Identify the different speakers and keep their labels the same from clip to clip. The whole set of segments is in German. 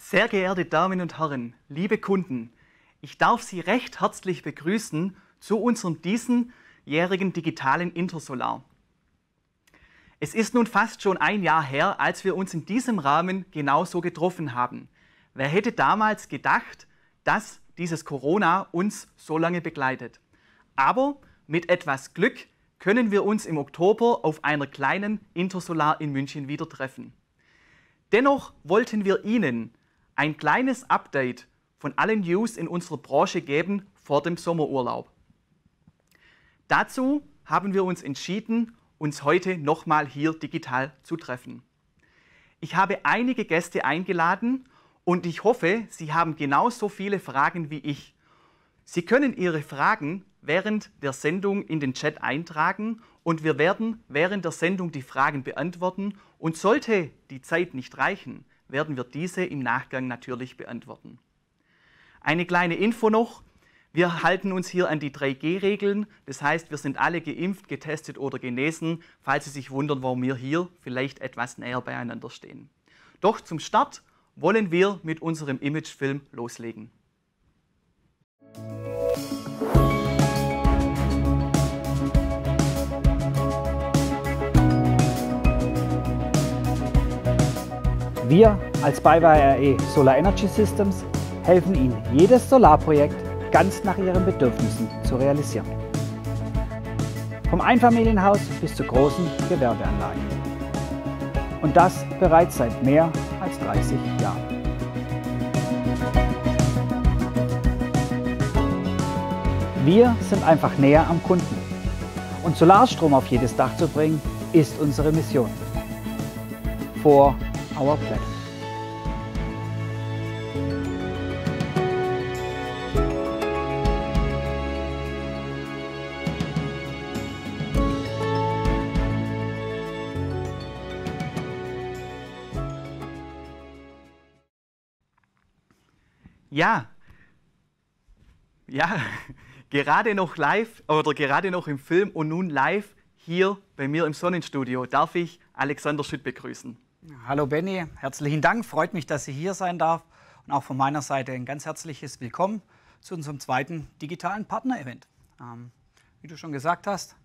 Speaker 1: Sehr geehrte Damen und Herren, liebe Kunden, ich darf Sie recht herzlich begrüßen zu unserem diesenjährigen digitalen Intersolar. Es ist nun fast schon ein Jahr her, als wir uns in diesem Rahmen genauso getroffen haben. Wer hätte damals gedacht, dass dieses Corona uns so lange begleitet? Aber mit etwas Glück können wir uns im Oktober auf einer kleinen Intersolar in München wieder treffen. Dennoch wollten wir Ihnen ein kleines Update von allen News in unserer Branche geben vor dem Sommerurlaub. Dazu haben wir uns entschieden, uns heute nochmal hier digital zu treffen. Ich habe einige Gäste eingeladen und ich hoffe, Sie haben genauso viele Fragen wie ich. Sie können Ihre Fragen während der Sendung in den Chat eintragen und wir werden während der Sendung die Fragen beantworten und sollte die Zeit nicht reichen, werden wir diese im Nachgang natürlich beantworten. Eine kleine Info noch. Wir halten uns hier an die 3G-Regeln. Das heißt, wir sind alle geimpft, getestet oder genesen, falls Sie sich wundern, warum wir hier vielleicht etwas näher beieinander stehen. Doch zum Start wollen wir mit unserem Imagefilm loslegen. Musik
Speaker 2: Wir als BayWa RE e Solar Energy Systems helfen Ihnen, jedes Solarprojekt ganz nach Ihren Bedürfnissen zu realisieren. Vom Einfamilienhaus bis zu großen Gewerbeanlagen. Und das bereits seit mehr als 30 Jahren. Wir sind einfach näher am Kunden. Und Solarstrom auf jedes Dach zu bringen, ist unsere Mission. Vor our planet.
Speaker 1: Ja, ja, gerade noch live oder gerade noch im Film und nun live hier bei mir im Sonnenstudio darf ich Alexander Schütt begrüßen. Hallo Benny, herzlichen Dank.
Speaker 2: Freut mich, dass ich hier sein darf. Und auch von meiner Seite ein ganz herzliches Willkommen zu unserem zweiten digitalen Partner-Event. Ähm, wie du schon gesagt hast,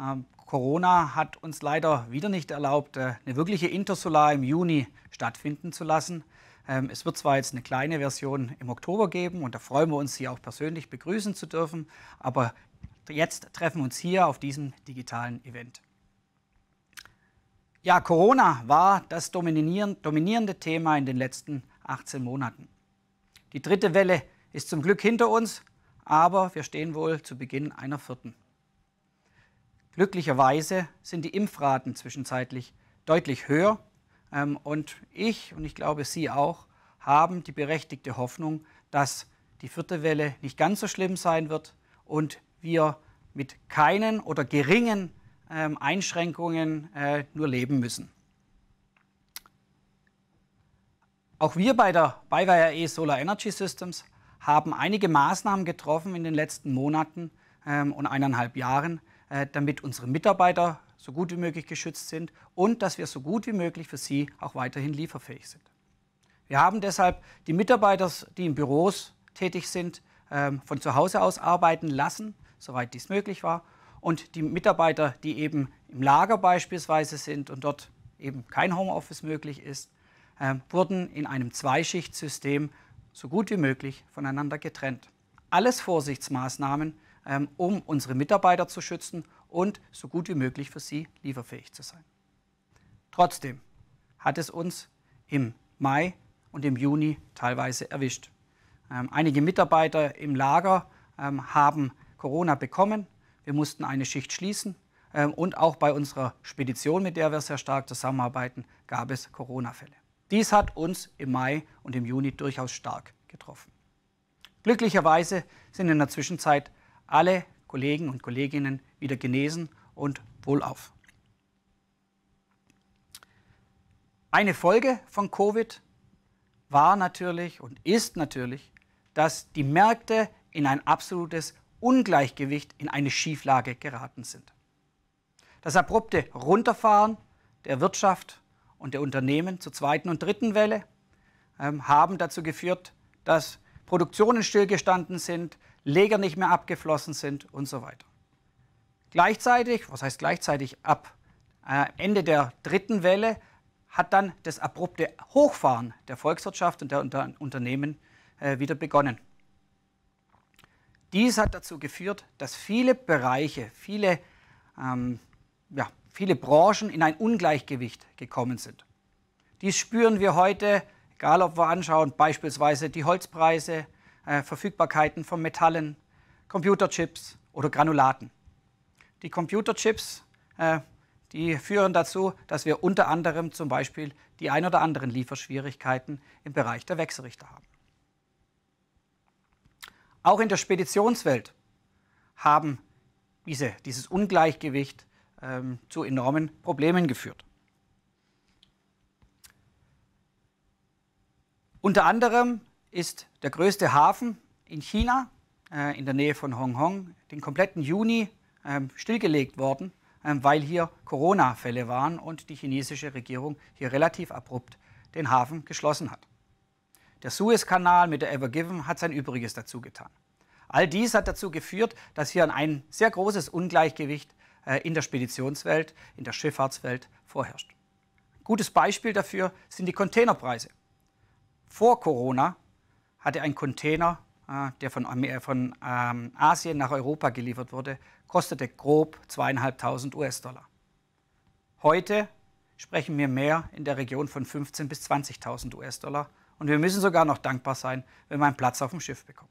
Speaker 2: ähm, Corona hat uns leider wieder nicht erlaubt, äh, eine wirkliche Intersolar im Juni stattfinden zu lassen. Ähm, es wird zwar jetzt eine kleine Version im Oktober geben und da freuen wir uns, Sie auch persönlich begrüßen zu dürfen, aber jetzt treffen wir uns hier auf diesem digitalen Event. Ja, Corona war das dominierende Thema in den letzten 18 Monaten. Die dritte Welle ist zum Glück hinter uns, aber wir stehen wohl zu Beginn einer vierten. Glücklicherweise sind die Impfraten zwischenzeitlich deutlich höher ähm, und ich und ich glaube Sie auch haben die berechtigte Hoffnung, dass die vierte Welle nicht ganz so schlimm sein wird und wir mit keinen oder geringen ähm, Einschränkungen äh, nur leben müssen. Auch wir bei der BayWire e Solar Energy Systems haben einige Maßnahmen getroffen in den letzten Monaten ähm, und eineinhalb Jahren, äh, damit unsere Mitarbeiter so gut wie möglich geschützt sind und dass wir so gut wie möglich für sie auch weiterhin lieferfähig sind. Wir haben deshalb die Mitarbeiter, die in Büros tätig sind, ähm, von zu Hause aus arbeiten lassen, soweit dies möglich war, und die Mitarbeiter, die eben im Lager beispielsweise sind und dort eben kein Homeoffice möglich ist, äh, wurden in einem Zweischichtsystem so gut wie möglich voneinander getrennt. Alles Vorsichtsmaßnahmen, ähm, um unsere Mitarbeiter zu schützen und so gut wie möglich für sie lieferfähig zu sein. Trotzdem hat es uns im Mai und im Juni teilweise erwischt. Ähm, einige Mitarbeiter im Lager ähm, haben Corona bekommen, wir mussten eine Schicht schließen. Ähm, und auch bei unserer Spedition, mit der wir sehr stark zusammenarbeiten, gab es Corona-Fälle. Dies hat uns im Mai und im Juni durchaus stark getroffen. Glücklicherweise sind in der Zwischenzeit alle Kollegen und Kolleginnen wieder genesen und wohlauf. Eine Folge von Covid war natürlich und ist natürlich, dass die Märkte in ein absolutes Ungleichgewicht in eine Schieflage geraten sind. Das abrupte Runterfahren der Wirtschaft und der Unternehmen zur zweiten und dritten Welle ähm, haben dazu geführt, dass Produktionen stillgestanden sind, Leger nicht mehr abgeflossen sind und so weiter. Gleichzeitig, was heißt gleichzeitig, ab äh, Ende der dritten Welle hat dann das abrupte Hochfahren der Volkswirtschaft und der Unter Unternehmen äh, wieder begonnen. Dies hat dazu geführt, dass viele Bereiche, viele, ähm, ja, viele Branchen in ein Ungleichgewicht gekommen sind. Dies spüren wir heute, egal ob wir anschauen, beispielsweise die Holzpreise, äh, Verfügbarkeiten von Metallen, Computerchips oder Granulaten. Die Computerchips, äh, die führen dazu, dass wir unter anderem zum Beispiel die ein oder anderen Lieferschwierigkeiten im Bereich der Wechselrichter haben. Auch in der Speditionswelt haben diese, dieses Ungleichgewicht ähm, zu enormen Problemen geführt. Unter anderem ist der größte Hafen in China, äh, in der Nähe von Hongkong, den kompletten Juni äh, stillgelegt worden, äh, weil hier Corona-Fälle waren und die chinesische Regierung hier relativ abrupt den Hafen geschlossen hat. Der Suezkanal mit der Ever Given hat sein Übriges dazu getan. All dies hat dazu geführt, dass hier ein sehr großes Ungleichgewicht äh, in der Speditionswelt, in der Schifffahrtswelt vorherrscht. Gutes Beispiel dafür sind die Containerpreise. Vor Corona hatte ein Container, äh, der von, ähm, Asien nach Europa geliefert wurde, kostete grob zweieinhalbtausend US-Dollar. Heute sprechen wir mehr in der Region von 15.000 bis 20.000 US-Dollar und wir müssen sogar noch dankbar sein, wenn wir einen Platz auf dem Schiff bekommen.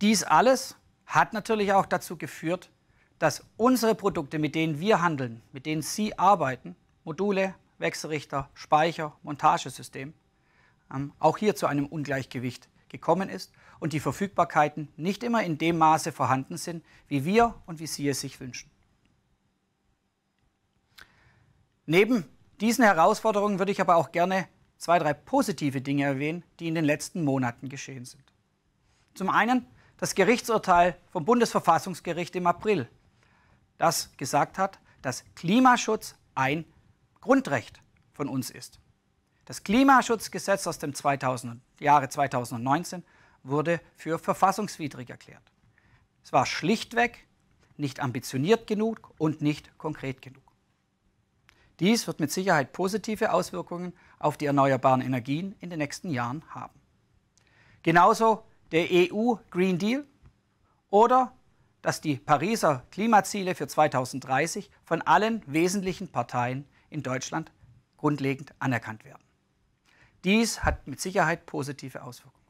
Speaker 2: Dies alles hat natürlich auch dazu geführt, dass unsere Produkte, mit denen wir handeln, mit denen Sie arbeiten, Module, Wechselrichter, Speicher, Montagesystem, ähm, auch hier zu einem Ungleichgewicht gekommen ist und die Verfügbarkeiten nicht immer in dem Maße vorhanden sind, wie wir und wie Sie es sich wünschen. Neben diesen Herausforderungen würde ich aber auch gerne zwei, drei positive Dinge erwähnen, die in den letzten Monaten geschehen sind. Zum einen das Gerichtsurteil vom Bundesverfassungsgericht im April, das gesagt hat, dass Klimaschutz ein Grundrecht von uns ist. Das Klimaschutzgesetz aus dem 2000, Jahre 2019 wurde für verfassungswidrig erklärt. Es war schlichtweg nicht ambitioniert genug und nicht konkret genug. Dies wird mit Sicherheit positive Auswirkungen auf die erneuerbaren Energien in den nächsten Jahren haben. Genauso der EU Green Deal oder dass die Pariser Klimaziele für 2030 von allen wesentlichen Parteien in Deutschland grundlegend anerkannt werden. Dies hat mit Sicherheit positive Auswirkungen.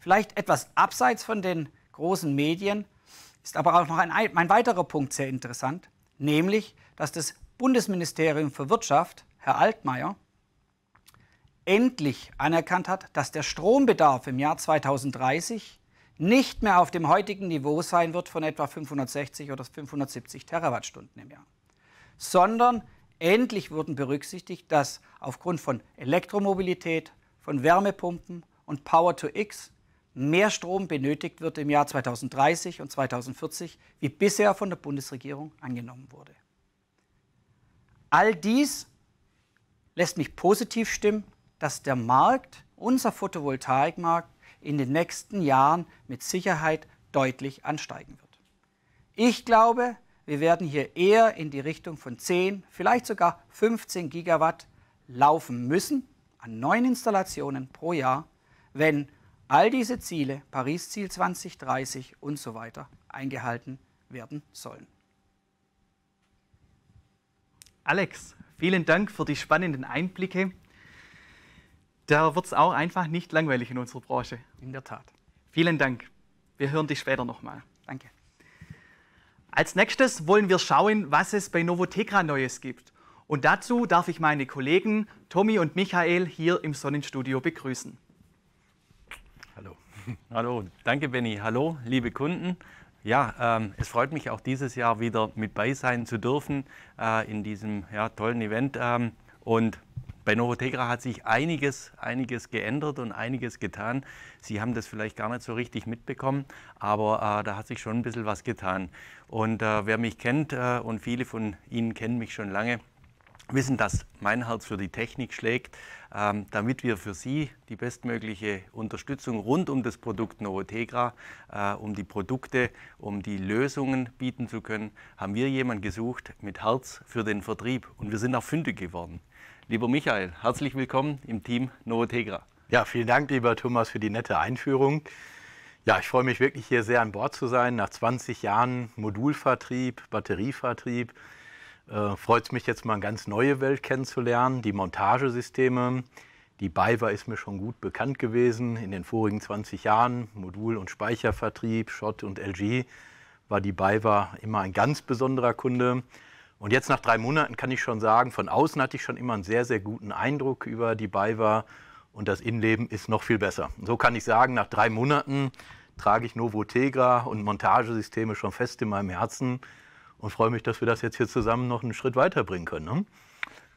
Speaker 2: Vielleicht etwas abseits von den großen Medien ist aber auch noch ein, ein weiterer Punkt sehr interessant, nämlich dass das Bundesministerium für Wirtschaft, Herr Altmaier, endlich anerkannt hat, dass der Strombedarf im Jahr 2030 nicht mehr auf dem heutigen Niveau sein wird von etwa 560 oder 570 Terawattstunden im Jahr, sondern endlich wurden berücksichtigt, dass aufgrund von Elektromobilität, von Wärmepumpen und Power to X mehr Strom benötigt wird im Jahr 2030 und 2040, wie bisher von der Bundesregierung angenommen wurde. All dies lässt mich positiv stimmen, dass der Markt, unser Photovoltaikmarkt, in den nächsten Jahren mit Sicherheit deutlich ansteigen wird. Ich glaube, wir werden hier eher in die Richtung von 10, vielleicht sogar 15 Gigawatt laufen müssen an neuen Installationen pro Jahr, wenn all diese Ziele, Paris-Ziel 2030 und so weiter, eingehalten werden sollen.
Speaker 1: Alex, vielen Dank für die spannenden Einblicke. Da wird es auch einfach nicht langweilig in unserer Branche. In der Tat. Vielen Dank. Wir hören dich später nochmal. Danke. Als nächstes wollen wir schauen, was es bei Novotegra Neues gibt. Und dazu darf ich meine Kollegen Tommy und Michael hier im Sonnenstudio begrüßen.
Speaker 3: Hallo. Hallo, danke Benny. Hallo, liebe Kunden. Ja, ähm, es freut mich auch dieses Jahr wieder mit bei sein zu dürfen äh, in diesem ja, tollen Event. Ähm, und bei Novotegra hat sich einiges, einiges geändert und einiges getan. Sie haben das vielleicht gar nicht so richtig mitbekommen, aber äh, da hat sich schon ein bisschen was getan. Und äh, wer mich kennt äh, und viele von Ihnen kennen mich schon lange, wissen, dass mein Herz für die Technik schlägt, ähm, damit wir für Sie die bestmögliche Unterstützung rund um das Produkt Novotegra, äh, um die Produkte, um die Lösungen bieten zu können, haben wir jemanden gesucht mit Herz für den Vertrieb und wir sind auch fündig geworden.
Speaker 4: Lieber Michael, herzlich willkommen im Team Novotegra. Ja, vielen Dank, lieber Thomas, für die nette Einführung. Ja, ich freue mich wirklich hier sehr an Bord zu sein, nach 20 Jahren Modulvertrieb, Batterievertrieb äh, freut es mich jetzt mal eine ganz neue Welt kennenzulernen. Die Montagesysteme, die BayWa ist mir schon gut bekannt gewesen. In den vorigen 20 Jahren, Modul- und Speichervertrieb, Schott und LG, war die BayWa immer ein ganz besonderer Kunde. Und jetzt nach drei Monaten kann ich schon sagen, von außen hatte ich schon immer einen sehr, sehr guten Eindruck über die BayWa und das Innenleben ist noch viel besser. So kann ich sagen, nach drei Monaten trage ich Novo Tegra und Montagesysteme schon fest in meinem Herzen und freue mich, dass wir das jetzt hier zusammen noch einen Schritt weiterbringen können. Ne?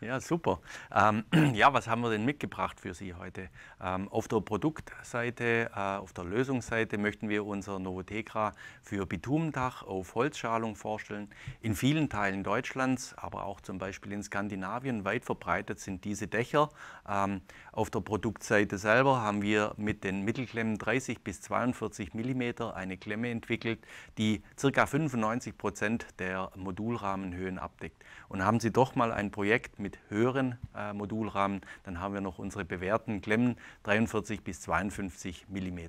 Speaker 4: Ja, super.
Speaker 3: Ähm, ja, was haben wir denn mitgebracht für Sie heute? Ähm, auf der Produktseite, äh, auf der Lösungsseite möchten wir unser Novotegra für Bitumendach auf Holzschalung vorstellen. In vielen Teilen Deutschlands, aber auch zum Beispiel in Skandinavien weit verbreitet sind diese Dächer. Ähm, auf der Produktseite selber haben wir mit den Mittelklemmen 30 bis 42 mm eine Klemme entwickelt, die ca. 95 Prozent der Modulrahmenhöhen abdeckt. Und haben Sie doch mal ein Projekt mit mit höheren äh, Modulrahmen. Dann haben wir noch unsere bewährten Klemmen 43 bis 52 mm.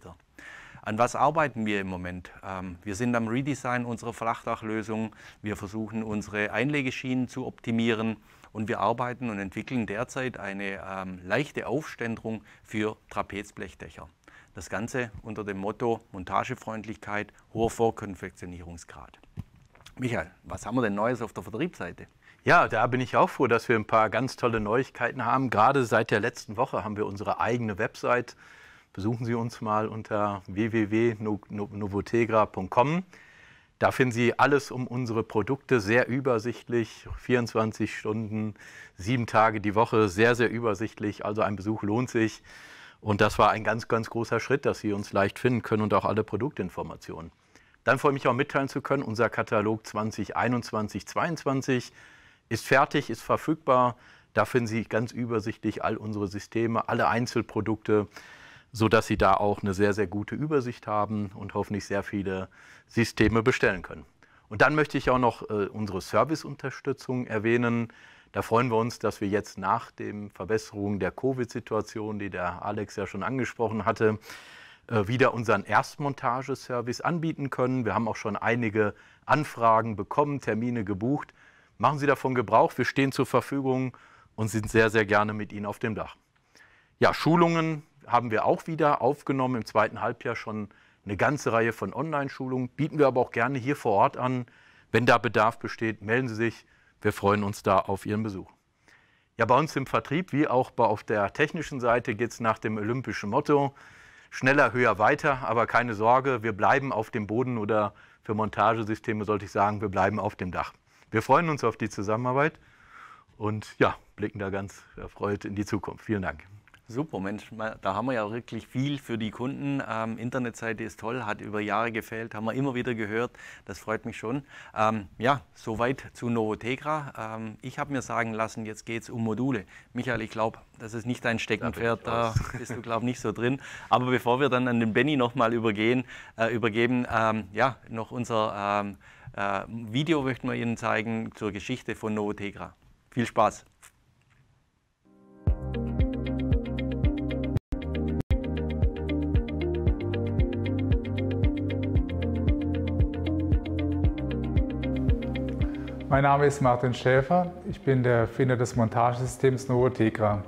Speaker 3: An was arbeiten wir im Moment? Ähm, wir sind am Redesign unserer Flachdachlösung. Wir versuchen, unsere Einlegeschienen zu optimieren. Und wir arbeiten und entwickeln derzeit eine ähm, leichte Aufständerung für Trapezblechdächer. Das Ganze unter dem Motto Montagefreundlichkeit, hoher Vorkonfektionierungsgrad.
Speaker 4: Michael, was haben wir denn Neues auf der Vertriebsseite? Ja, da bin ich auch froh, dass wir ein paar ganz tolle Neuigkeiten haben. Gerade seit der letzten Woche haben wir unsere eigene Website. Besuchen Sie uns mal unter www.novotegra.com. Da finden Sie alles um unsere Produkte sehr übersichtlich, 24 Stunden, sieben Tage die Woche, sehr, sehr übersichtlich. Also ein Besuch lohnt sich. Und das war ein ganz, ganz großer Schritt, dass Sie uns leicht finden können und auch alle Produktinformationen. Dann freue ich mich auch mitteilen zu können, unser Katalog 2021 2022 ist fertig, ist verfügbar. Da finden Sie ganz übersichtlich all unsere Systeme, alle Einzelprodukte, sodass Sie da auch eine sehr, sehr gute Übersicht haben und hoffentlich sehr viele Systeme bestellen können. Und dann möchte ich auch noch äh, unsere Serviceunterstützung erwähnen. Da freuen wir uns, dass wir jetzt nach den Verbesserungen der Covid-Situation, die der Alex ja schon angesprochen hatte, äh, wieder unseren Erstmontageservice anbieten können. Wir haben auch schon einige Anfragen bekommen, Termine gebucht. Machen Sie davon Gebrauch. Wir stehen zur Verfügung und sind sehr, sehr gerne mit Ihnen auf dem Dach. Ja, Schulungen haben wir auch wieder aufgenommen. Im zweiten Halbjahr schon eine ganze Reihe von Online-Schulungen. Bieten wir aber auch gerne hier vor Ort an. Wenn da Bedarf besteht, melden Sie sich. Wir freuen uns da auf Ihren Besuch. Ja, bei uns im Vertrieb wie auch bei, auf der technischen Seite geht es nach dem olympischen Motto. Schneller, höher, weiter, aber keine Sorge, wir bleiben auf dem Boden oder für Montagesysteme sollte ich sagen, wir bleiben auf dem Dach. Wir freuen uns auf die Zusammenarbeit und ja, blicken da ganz erfreut in die Zukunft. Vielen Dank.
Speaker 3: Super, Mensch, da haben wir ja wirklich viel für die Kunden. Ähm, Internetseite ist toll, hat über Jahre gefehlt, haben wir immer wieder gehört. Das freut mich schon. Ähm, ja, soweit zu Novotegra. Ähm, ich habe mir sagen lassen, jetzt geht es um Module. Michael, ich glaube, das ist nicht dein Steckenpferd, da, da bist du, glaube ich, nicht so drin. Aber bevor wir dann an den Benny nochmal äh, übergeben, ähm, ja, noch unser... Ähm, äh, Video möchten wir Ihnen zeigen zur Geschichte von Nootegra. Viel Spaß!
Speaker 5: Mein Name ist Martin Schäfer, ich bin der Erfinder des Montagesystems Nootegra.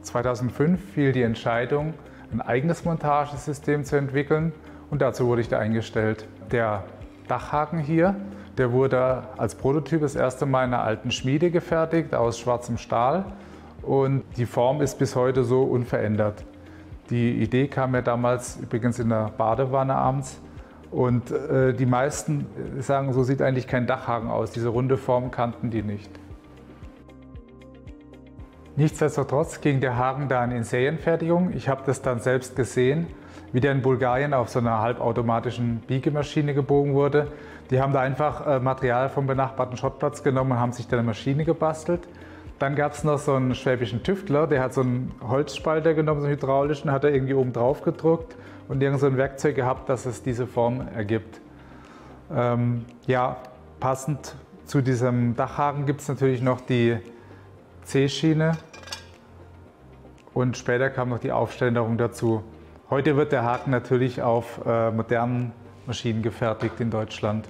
Speaker 5: 2005 fiel die Entscheidung, ein eigenes Montagesystem zu entwickeln und dazu wurde ich da eingestellt. Der Dachhaken hier. Der wurde als Prototyp das erste Mal in einer alten Schmiede gefertigt aus schwarzem Stahl und die Form ist bis heute so unverändert. Die Idee kam mir ja damals übrigens in der Badewanne abends und äh, die meisten sagen, so sieht eigentlich kein Dachhaken aus. Diese runde Form kannten die nicht. Nichtsdestotrotz ging der Haken dann in Serienfertigung. Ich habe das dann selbst gesehen wieder in Bulgarien auf so einer halbautomatischen Biegemaschine gebogen wurde. Die haben da einfach äh, Material vom benachbarten Schottplatz genommen und haben sich da eine Maschine gebastelt. Dann gab es noch so einen schwäbischen Tüftler, der hat so einen Holzspalter genommen, so einen hydraulischen, hat er irgendwie oben drauf gedruckt und irgend so ein Werkzeug gehabt, dass es diese Form ergibt. Ähm, ja, passend zu diesem Dachhaken gibt es natürlich noch die C-Schiene und später kam noch die Aufständerung dazu. Heute wird der Haken natürlich auf äh, modernen Maschinen gefertigt in Deutschland.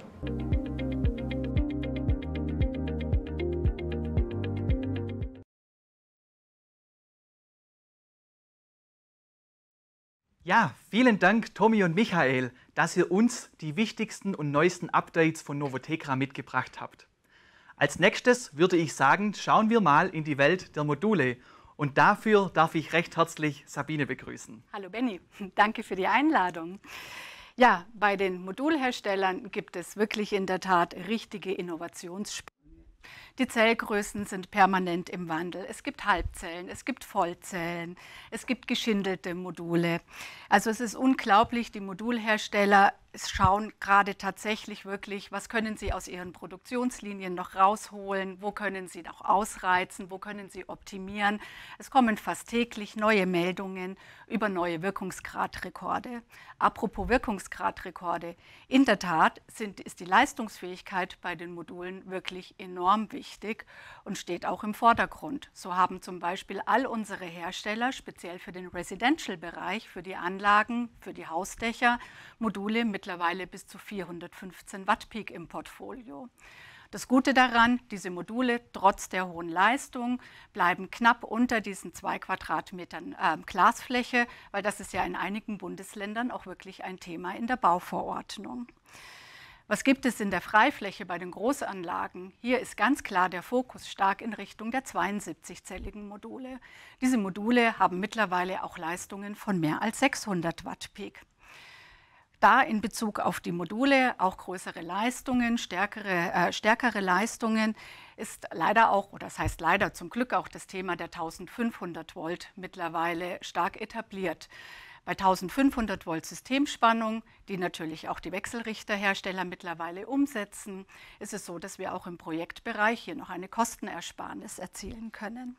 Speaker 1: Ja, vielen Dank Tommy und Michael, dass ihr uns die wichtigsten und neuesten Updates von Novotekra mitgebracht habt. Als nächstes würde ich sagen, schauen wir mal in die Welt der Module und dafür darf ich recht herzlich Sabine begrüßen.
Speaker 6: Hallo Benny, danke für die Einladung. Ja, bei den Modulherstellern gibt es wirklich in der Tat richtige Innovationssprünge. Die Zellgrößen sind permanent im Wandel. Es gibt Halbzellen, es gibt Vollzellen, es gibt geschindelte Module. Also es ist unglaublich, die Modulhersteller schauen gerade tatsächlich wirklich, was können sie aus ihren Produktionslinien noch rausholen, wo können sie noch ausreizen, wo können sie optimieren. Es kommen fast täglich neue Meldungen über neue Wirkungsgradrekorde. Apropos Wirkungsgradrekorde, in der Tat sind, ist die Leistungsfähigkeit bei den Modulen wirklich enorm wichtig und steht auch im Vordergrund. So haben zum Beispiel all unsere Hersteller, speziell für den Residential-Bereich, für die Anlagen, für die Hausdächer, Module mit mittlerweile bis zu 415 Watt Peak im Portfolio. Das Gute daran, diese Module trotz der hohen Leistung bleiben knapp unter diesen zwei Quadratmetern äh, Glasfläche, weil das ist ja in einigen Bundesländern auch wirklich ein Thema in der Bauverordnung. Was gibt es in der Freifläche bei den Großanlagen? Hier ist ganz klar der Fokus stark in Richtung der 72-zelligen Module. Diese Module haben mittlerweile auch Leistungen von mehr als 600 Watt Peak da in Bezug auf die Module auch größere Leistungen, stärkere, äh, stärkere Leistungen ist leider auch, oder das heißt leider zum Glück auch das Thema der 1500 Volt mittlerweile stark etabliert. Bei 1500 Volt Systemspannung, die natürlich auch die Wechselrichterhersteller mittlerweile umsetzen, ist es so, dass wir auch im Projektbereich hier noch eine Kostenersparnis erzielen können.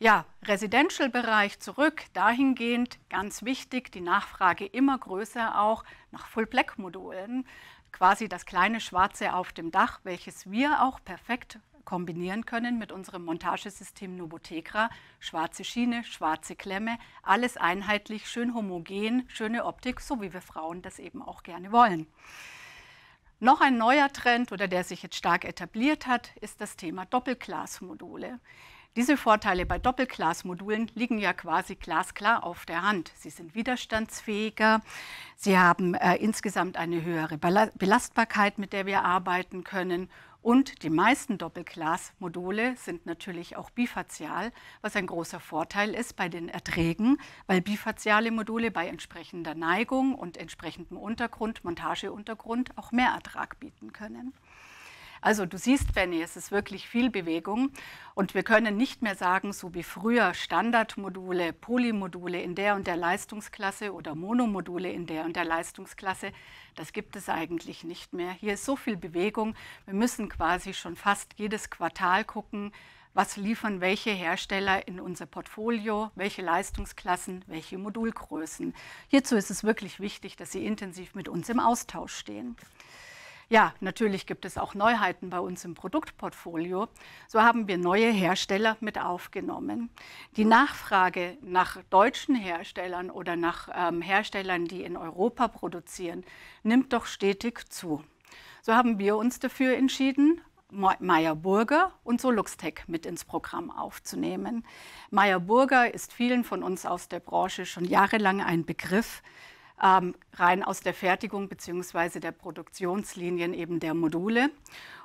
Speaker 6: Ja, Residential-Bereich zurück, dahingehend ganz wichtig, die Nachfrage immer größer auch nach Full-Black-Modulen, quasi das kleine Schwarze auf dem Dach, welches wir auch perfekt kombinieren können mit unserem Montagesystem Novotegra. Schwarze Schiene, schwarze Klemme, alles einheitlich, schön homogen, schöne Optik, so wie wir Frauen das eben auch gerne wollen. Noch ein neuer Trend oder der sich jetzt stark etabliert hat, ist das Thema Doppelglasmodule. Diese Vorteile bei Doppelglasmodulen liegen ja quasi glasklar auf der Hand. Sie sind widerstandsfähiger, sie haben äh, insgesamt eine höhere Belastbarkeit, mit der wir arbeiten können. Und die meisten Doppelglasmodule sind natürlich auch bifazial, was ein großer Vorteil ist bei den Erträgen, weil bifaziale Module bei entsprechender Neigung und entsprechendem Untergrund, Montageuntergrund, auch mehr Ertrag bieten können. Also du siehst, Benny, es ist wirklich viel Bewegung und wir können nicht mehr sagen, so wie früher Standardmodule, Polymodule in der und der Leistungsklasse oder Monomodule in der und der Leistungsklasse. Das gibt es eigentlich nicht mehr. Hier ist so viel Bewegung. Wir müssen quasi schon fast jedes Quartal gucken, was liefern welche Hersteller in unser Portfolio, welche Leistungsklassen, welche Modulgrößen. Hierzu ist es wirklich wichtig, dass Sie intensiv mit uns im Austausch stehen. Ja, natürlich gibt es auch Neuheiten bei uns im Produktportfolio. So haben wir neue Hersteller mit aufgenommen. Die Nachfrage nach deutschen Herstellern oder nach ähm, Herstellern, die in Europa produzieren, nimmt doch stetig zu. So haben wir uns dafür entschieden, Meyer Burger und Soluxtech mit ins Programm aufzunehmen. Meyer Burger ist vielen von uns aus der Branche schon jahrelang ein Begriff ähm, rein aus der Fertigung bzw. der Produktionslinien eben der Module.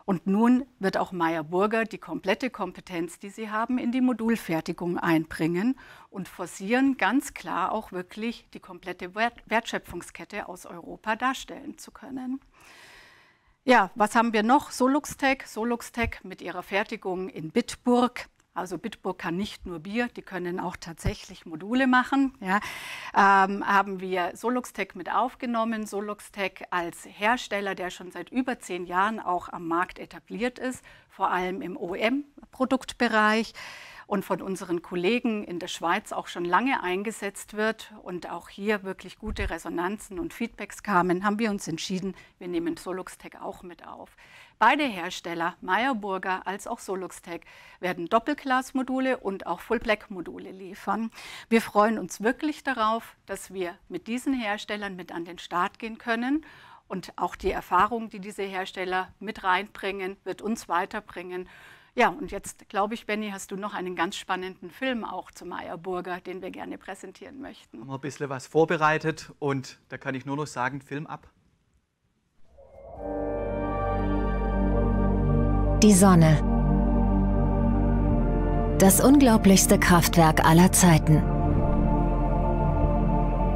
Speaker 6: Und nun wird auch Meyer Burger die komplette Kompetenz, die sie haben, in die Modulfertigung einbringen und forcieren ganz klar auch wirklich die komplette Wertschöpfungskette aus Europa darstellen zu können. Ja, was haben wir noch? Soluxtech, Soluxtech mit ihrer Fertigung in Bitburg also Bitburg kann nicht nur Bier, die können auch tatsächlich Module machen. Ja. Ähm, haben wir Soluxtech mit aufgenommen. Soluxtech als Hersteller, der schon seit über zehn Jahren auch am Markt etabliert ist, vor allem im OM-Produktbereich und von unseren Kollegen in der Schweiz auch schon lange eingesetzt wird und auch hier wirklich gute Resonanzen und Feedbacks kamen, haben wir uns entschieden, wir nehmen SoluxTech auch mit auf. Beide Hersteller, Meyerburger als auch SoluxTech, werden Doppelglas-Module und auch Full-Black-Module liefern. Wir freuen uns wirklich darauf, dass wir mit diesen Herstellern mit an den Start gehen können und auch die Erfahrung, die diese Hersteller mit reinbringen, wird uns weiterbringen. Ja, und jetzt glaube ich, Benny, hast du noch einen ganz spannenden Film auch zum Eierburger, den wir gerne präsentieren möchten.
Speaker 1: Haben wir ein bisschen was vorbereitet und da kann ich nur noch sagen, Film ab.
Speaker 6: Die Sonne. Das unglaublichste Kraftwerk aller Zeiten.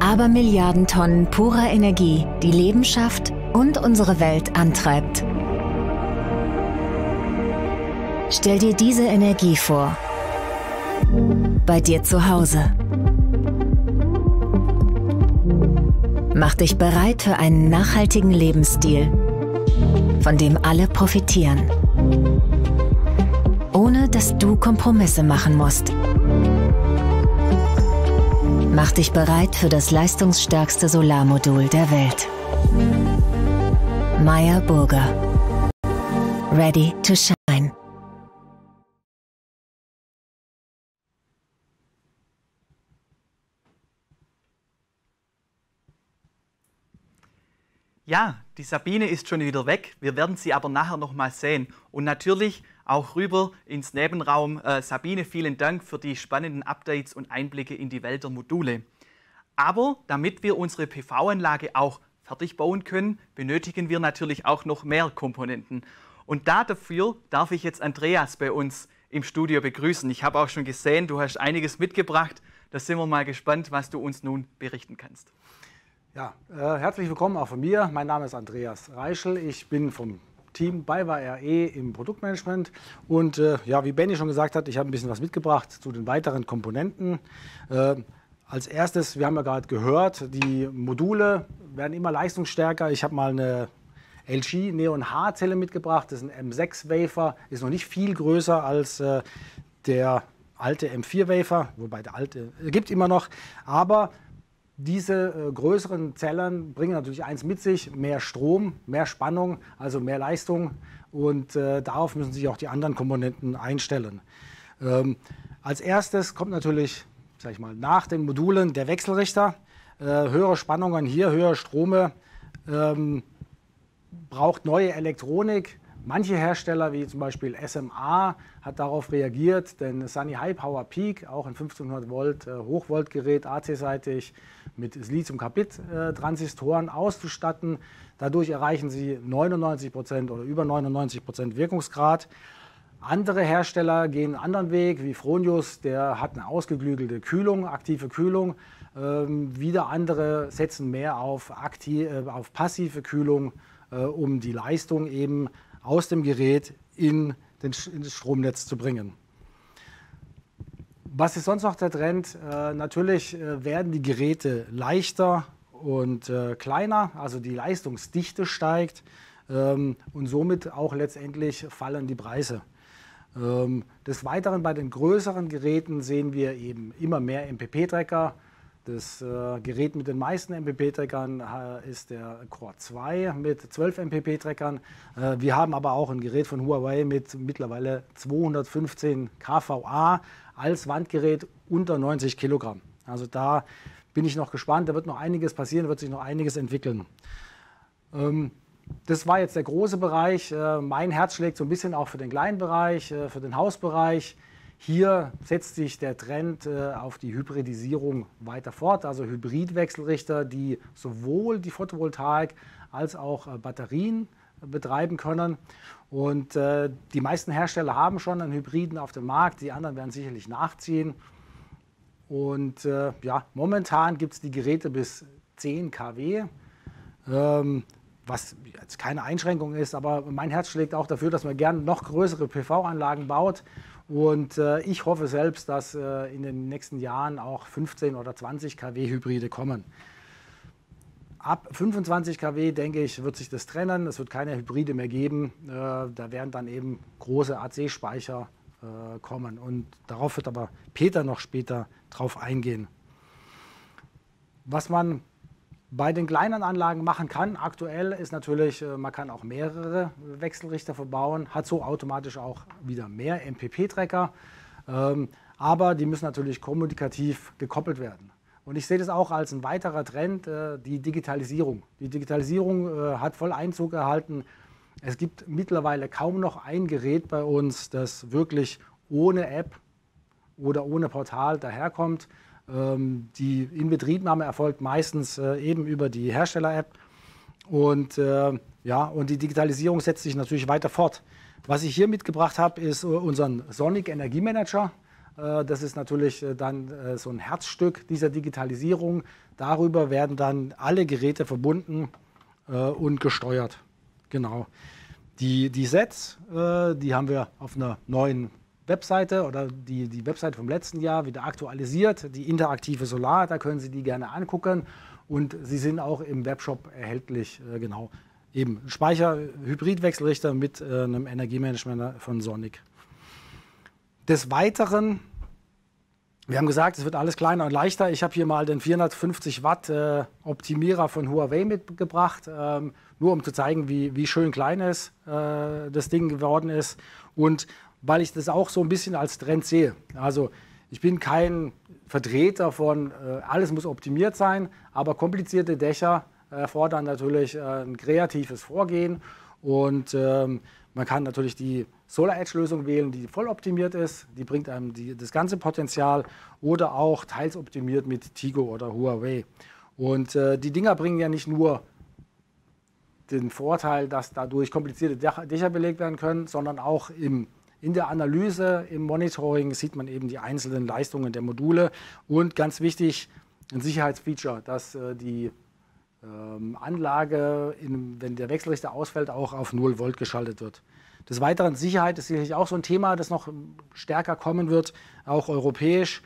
Speaker 6: Aber Milliarden Tonnen purer Energie, die Leben schafft und unsere Welt antreibt. Stell dir diese Energie vor. Bei dir zu Hause. Mach dich bereit für einen nachhaltigen Lebensstil, von dem alle profitieren.
Speaker 1: Ohne dass du Kompromisse machen musst.
Speaker 6: Mach dich bereit für das leistungsstärkste Solarmodul der Welt. Meyer Burger. Ready to shine.
Speaker 1: Ja, die Sabine ist schon wieder weg. Wir werden sie aber nachher nochmal sehen. Und natürlich auch rüber ins Nebenraum. Äh, Sabine, vielen Dank für die spannenden Updates und Einblicke in die Welt der Module. Aber damit wir unsere PV-Anlage auch fertig bauen können, benötigen wir natürlich auch noch mehr Komponenten. Und dafür darf ich jetzt Andreas bei uns im Studio begrüßen. Ich habe auch schon gesehen, du hast einiges mitgebracht. Da sind wir mal gespannt, was du uns nun berichten kannst.
Speaker 7: Ja, äh, herzlich willkommen auch von mir. Mein Name ist Andreas Reischel. Ich bin vom Team bei WRE im Produktmanagement. Und äh, ja, wie Benny schon gesagt hat, ich habe ein bisschen was mitgebracht zu den weiteren Komponenten. Äh, als erstes, wir haben ja gerade gehört, die Module werden immer leistungsstärker. Ich habe mal eine LG Neon H-Zelle mitgebracht. Das ist ein M6-Wafer, ist noch nicht viel größer als äh, der alte M4-Wafer, wobei der alte äh, gibt immer noch. Aber diese äh, größeren Zellen bringen natürlich eins mit sich, mehr Strom, mehr Spannung, also mehr Leistung und äh, darauf müssen sich auch die anderen Komponenten einstellen. Ähm, als erstes kommt natürlich, sag ich mal, nach den Modulen der Wechselrichter. Äh, höhere Spannungen hier, höhere Strome, ähm, braucht neue Elektronik, Manche Hersteller, wie zum Beispiel SMA, hat darauf reagiert, denn Sunny High Power Peak, auch ein 1500 Volt äh, Hochvoltgerät, AC-seitig mit Lithium capit äh, Transistoren auszustatten. Dadurch erreichen sie 99 oder über 99 Wirkungsgrad. Andere Hersteller gehen einen anderen Weg, wie Fronius, der hat eine ausgeklügelte Kühlung, aktive Kühlung. Ähm, wieder andere setzen mehr auf, aktiv, äh, auf passive Kühlung, äh, um die Leistung eben aus dem Gerät in, den, in das Stromnetz zu bringen. Was ist sonst noch der Trend? Äh, natürlich äh, werden die Geräte leichter und äh, kleiner, also die Leistungsdichte steigt ähm, und somit auch letztendlich fallen die Preise. Ähm, des Weiteren bei den größeren Geräten sehen wir eben immer mehr MPP-Tracker, das äh, Gerät mit den meisten MPP-Trackern äh, ist der Core 2 mit 12 MPP-Trackern. Äh, wir haben aber auch ein Gerät von Huawei mit mittlerweile 215 kVA als Wandgerät unter 90 Kilogramm. Also da bin ich noch gespannt. Da wird noch einiges passieren, wird sich noch einiges entwickeln. Ähm, das war jetzt der große Bereich. Äh, mein Herz schlägt so ein bisschen auch für den kleinen Bereich, äh, für den Hausbereich. Hier setzt sich der Trend äh, auf die Hybridisierung weiter fort, also Hybridwechselrichter, die sowohl die Photovoltaik als auch äh, Batterien äh, betreiben können. Und die meisten Hersteller haben schon einen Hybriden auf dem Markt, die anderen werden sicherlich nachziehen. Und ja, momentan gibt es die Geräte bis 10 kW. Ähm, was jetzt keine Einschränkung ist, aber mein Herz schlägt auch dafür, dass man gerne noch größere PV-Anlagen baut und äh, ich hoffe selbst, dass äh, in den nächsten Jahren auch 15 oder 20 kW Hybride kommen. Ab 25 kW, denke ich, wird sich das trennen. Es wird keine Hybride mehr geben. Äh, da werden dann eben große AC-Speicher äh, kommen. Und darauf wird aber Peter noch später drauf eingehen. Was man bei den kleinen Anlagen machen kann, aktuell ist natürlich, äh, man kann auch mehrere Wechselrichter verbauen, hat so automatisch auch wieder mehr MPP-Tracker, ähm, aber die müssen natürlich kommunikativ gekoppelt werden. Und ich sehe das auch als ein weiterer Trend, äh, die Digitalisierung. Die Digitalisierung äh, hat voll Einzug erhalten. Es gibt mittlerweile kaum noch ein Gerät bei uns, das wirklich ohne App oder ohne Portal daherkommt. Ähm, die Inbetriebnahme erfolgt meistens äh, eben über die Hersteller-App. Und äh, ja, und die Digitalisierung setzt sich natürlich weiter fort. Was ich hier mitgebracht habe, ist äh, unseren Sonic Energiemanager. Das ist natürlich dann so ein Herzstück dieser Digitalisierung. Darüber werden dann alle Geräte verbunden und gesteuert. Genau. Die, die Sets, die haben wir auf einer neuen Webseite oder die, die Webseite vom letzten Jahr wieder aktualisiert, die interaktive Solar, da können Sie die gerne angucken und sie sind auch im Webshop erhältlich, äh, genau. Eben Speicher, Hybridwechselrichter mit äh, einem Energiemanagement von Sonic. Des Weiteren, wir haben gesagt, es wird alles kleiner und leichter. Ich habe hier mal den 450 Watt äh, Optimierer von Huawei mitgebracht, ähm, nur um zu zeigen, wie, wie schön klein es, das Ding geworden ist. Und weil ich das auch so ein bisschen als Trend sehe. Also ich bin kein Vertreter von, äh, alles muss optimiert sein, aber komplizierte Dächer erfordern äh, natürlich äh, ein kreatives Vorgehen und ähm, man kann natürlich die Solar Edge Lösung wählen, die voll optimiert ist, die bringt einem die, das ganze Potenzial oder auch teils optimiert mit Tigo oder Huawei. Und äh, die Dinger bringen ja nicht nur den Vorteil, dass dadurch komplizierte Dächer belegt werden können, sondern auch im in der Analyse, im Monitoring sieht man eben die einzelnen Leistungen der Module und ganz wichtig, ein Sicherheitsfeature, dass äh, die ähm, Anlage, in, wenn der Wechselrichter ausfällt, auch auf 0 Volt geschaltet wird. Des Weiteren Sicherheit ist sicherlich auch so ein Thema, das noch ähm, stärker kommen wird, auch europäisch.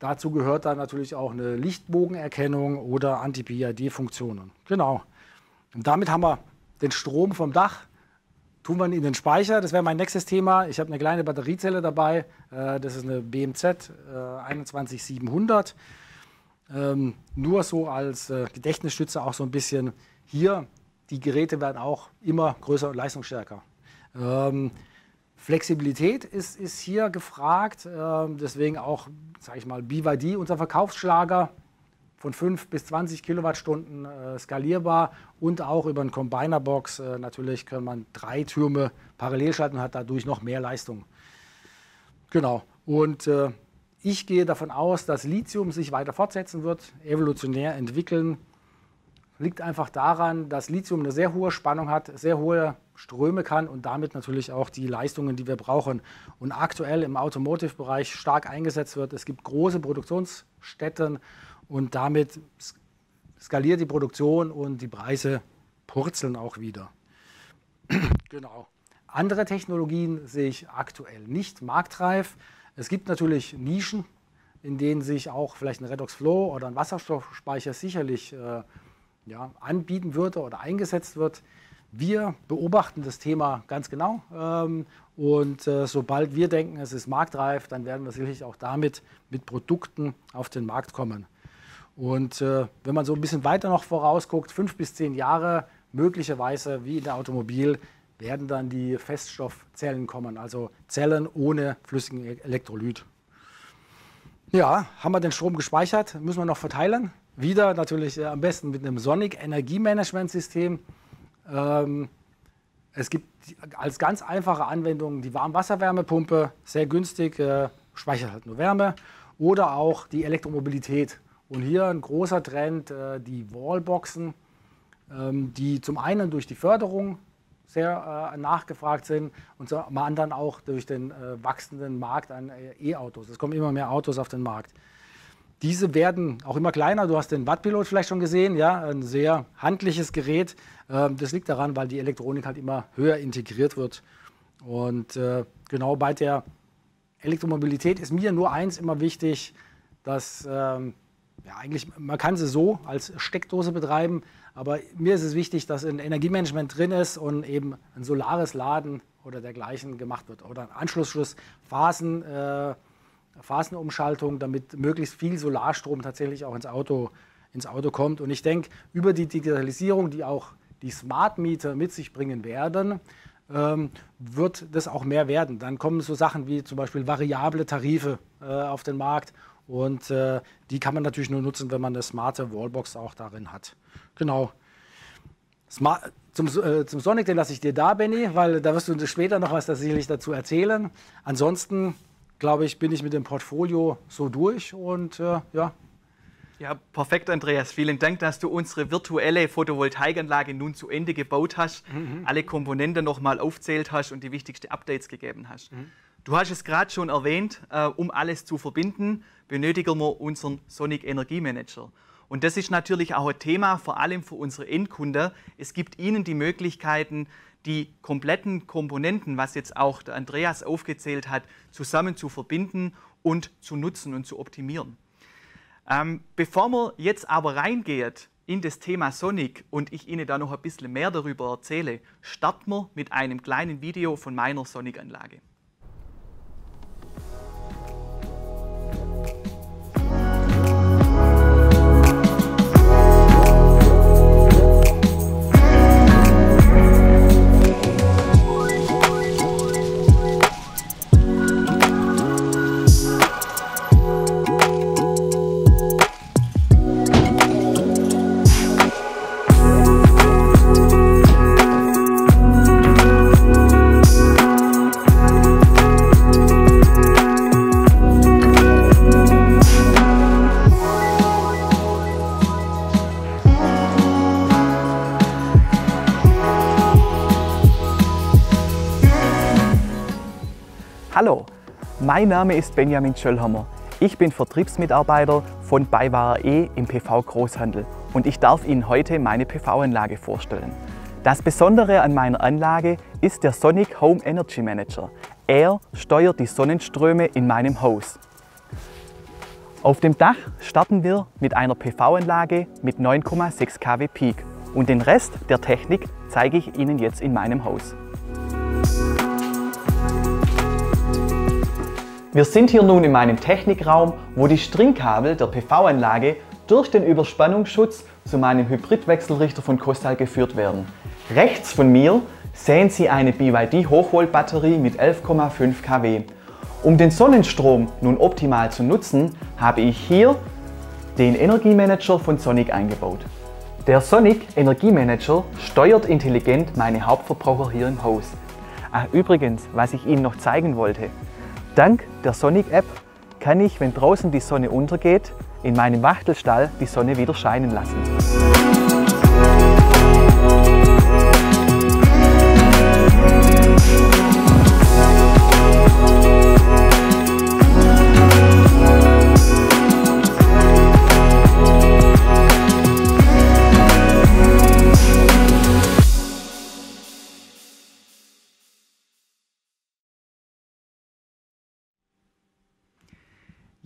Speaker 7: Dazu gehört dann natürlich auch eine Lichtbogenerkennung oder Anti-PID-Funktionen. Genau. Und damit haben wir den Strom vom Dach, tun wir in den Speicher. Das wäre mein nächstes Thema. Ich habe eine kleine Batteriezelle dabei. Äh, das ist eine BMZ 21700. Äh, ähm, nur so als äh, Gedächtnisstütze auch so ein bisschen hier. Die Geräte werden auch immer größer und leistungsstärker. Ähm, Flexibilität ist, ist hier gefragt. Ähm, deswegen auch, sage ich mal, BYD, unser Verkaufsschlager von 5 bis 20 Kilowattstunden äh, skalierbar und auch über einen Combinerbox äh, natürlich kann man drei Türme parallel schalten und hat dadurch noch mehr Leistung. Genau. Und äh, ich gehe davon aus, dass Lithium sich weiter fortsetzen wird, evolutionär entwickeln. Liegt einfach daran, dass Lithium eine sehr hohe Spannung hat, sehr hohe Ströme kann und damit natürlich auch die Leistungen, die wir brauchen. Und aktuell im Automotive-Bereich stark eingesetzt wird. Es gibt große Produktionsstätten und damit skaliert die Produktion und die Preise purzeln auch wieder. genau. Andere Technologien sehe ich aktuell nicht marktreif. Es gibt natürlich Nischen, in denen sich auch vielleicht ein Redox Flow oder ein Wasserstoffspeicher sicherlich äh, ja, anbieten würde oder eingesetzt wird. Wir beobachten das Thema ganz genau ähm, und äh, sobald wir denken, es ist marktreif, dann werden wir sicherlich auch damit mit Produkten auf den Markt kommen. Und äh, wenn man so ein bisschen weiter noch vorausguckt, fünf bis zehn Jahre, möglicherweise wie in der Automobil, werden dann die Feststoffzellen kommen, also Zellen ohne flüssigen e-, Elektrolyt. Ja, haben wir den Strom gespeichert, müssen wir noch verteilen. Wieder natürlich äh, am besten mit einem Sonic Energiemanagementsystem. Ähm, es gibt als ganz einfache Anwendung die Warmwasserwärmepumpe, sehr günstig, äh, speichert halt nur Wärme. Oder auch die Elektromobilität. Und hier ein großer Trend, äh, die Wallboxen, ähm, die zum einen durch die Förderung sehr äh, nachgefragt sind und zum anderen auch durch den äh, wachsenden Markt an E-Autos. Es kommen immer mehr Autos auf den Markt. Diese werden auch immer kleiner. Du hast den Wattpilot vielleicht schon gesehen, ja, ein sehr handliches Gerät. Ähm, das liegt daran, weil die Elektronik halt immer höher integriert wird. Und genau bei der Elektromobilität ist mir nur eins immer wichtig, dass ähm, ja, eigentlich, man kann sie so als Steckdose betreiben, aber mir ist es wichtig, dass ein Energiemanagement drin ist und eben ein solares Laden oder dergleichen gemacht wird. Oder ein Anschlussschluss, Phasen, äh, Phasenumschaltung, damit möglichst viel Solarstrom tatsächlich auch ins Auto, ins Auto kommt. Und ich denke, über die Digitalisierung, die auch die Smart Meter mit sich bringen werden, ähm, wird das auch mehr werden. Dann kommen so Sachen wie zum Beispiel variable Tarife äh, auf den Markt und äh, die kann man natürlich nur nutzen, wenn man eine smarte Wallbox auch darin hat. Genau. Smart zum, äh, zum Sonic, den lasse ich dir da, Benny, weil da wirst du später noch was sicherlich dazu erzählen. Ansonsten, glaube ich, bin ich mit dem Portfolio so durch und äh, ja.
Speaker 1: Ja, perfekt, Andreas. Vielen Dank, dass du unsere virtuelle Photovoltaikanlage nun zu Ende gebaut hast, mhm. mhm. alle Komponenten nochmal aufzählt hast und die wichtigsten Updates gegeben hast. Mhm. Du hast es gerade schon erwähnt, äh, um alles zu verbinden, benötigen wir unseren Sonic Energie Manager. Und das ist natürlich auch ein Thema, vor allem für unsere Endkunden. Es gibt ihnen die Möglichkeiten, die kompletten Komponenten, was jetzt auch der Andreas aufgezählt hat, zusammen zu verbinden und zu nutzen und zu optimieren. Ähm, bevor wir jetzt aber reingeht in das Thema Sonic und ich Ihnen da noch ein bisschen mehr darüber erzähle, starten wir mit einem kleinen Video von meiner Sonic-Anlage. Hallo, mein Name ist Benjamin Schöllhammer. Ich bin Vertriebsmitarbeiter von Beiwarer E im PV Großhandel und ich darf Ihnen heute meine PV-Anlage vorstellen. Das Besondere an meiner Anlage ist der Sonic Home Energy Manager. Er steuert die Sonnenströme in meinem Haus. Auf dem Dach starten wir mit einer PV-Anlage mit 9,6 kW Peak und den Rest der Technik zeige ich Ihnen jetzt in meinem Haus. Wir sind hier nun in meinem Technikraum, wo die Stringkabel der PV-Anlage durch den Überspannungsschutz zu meinem Hybridwechselrichter von Kostal geführt werden. Rechts von mir sehen Sie eine BYD Hochvolt-Batterie mit 11,5 kW. Um den Sonnenstrom nun optimal zu nutzen, habe ich hier den Energiemanager von Sonic eingebaut. Der Sonic Energiemanager steuert intelligent meine Hauptverbraucher hier im Haus. Ach übrigens, was ich Ihnen noch zeigen wollte, Dank der Sonic App kann ich, wenn draußen die Sonne untergeht, in meinem Wachtelstall die Sonne wieder scheinen lassen.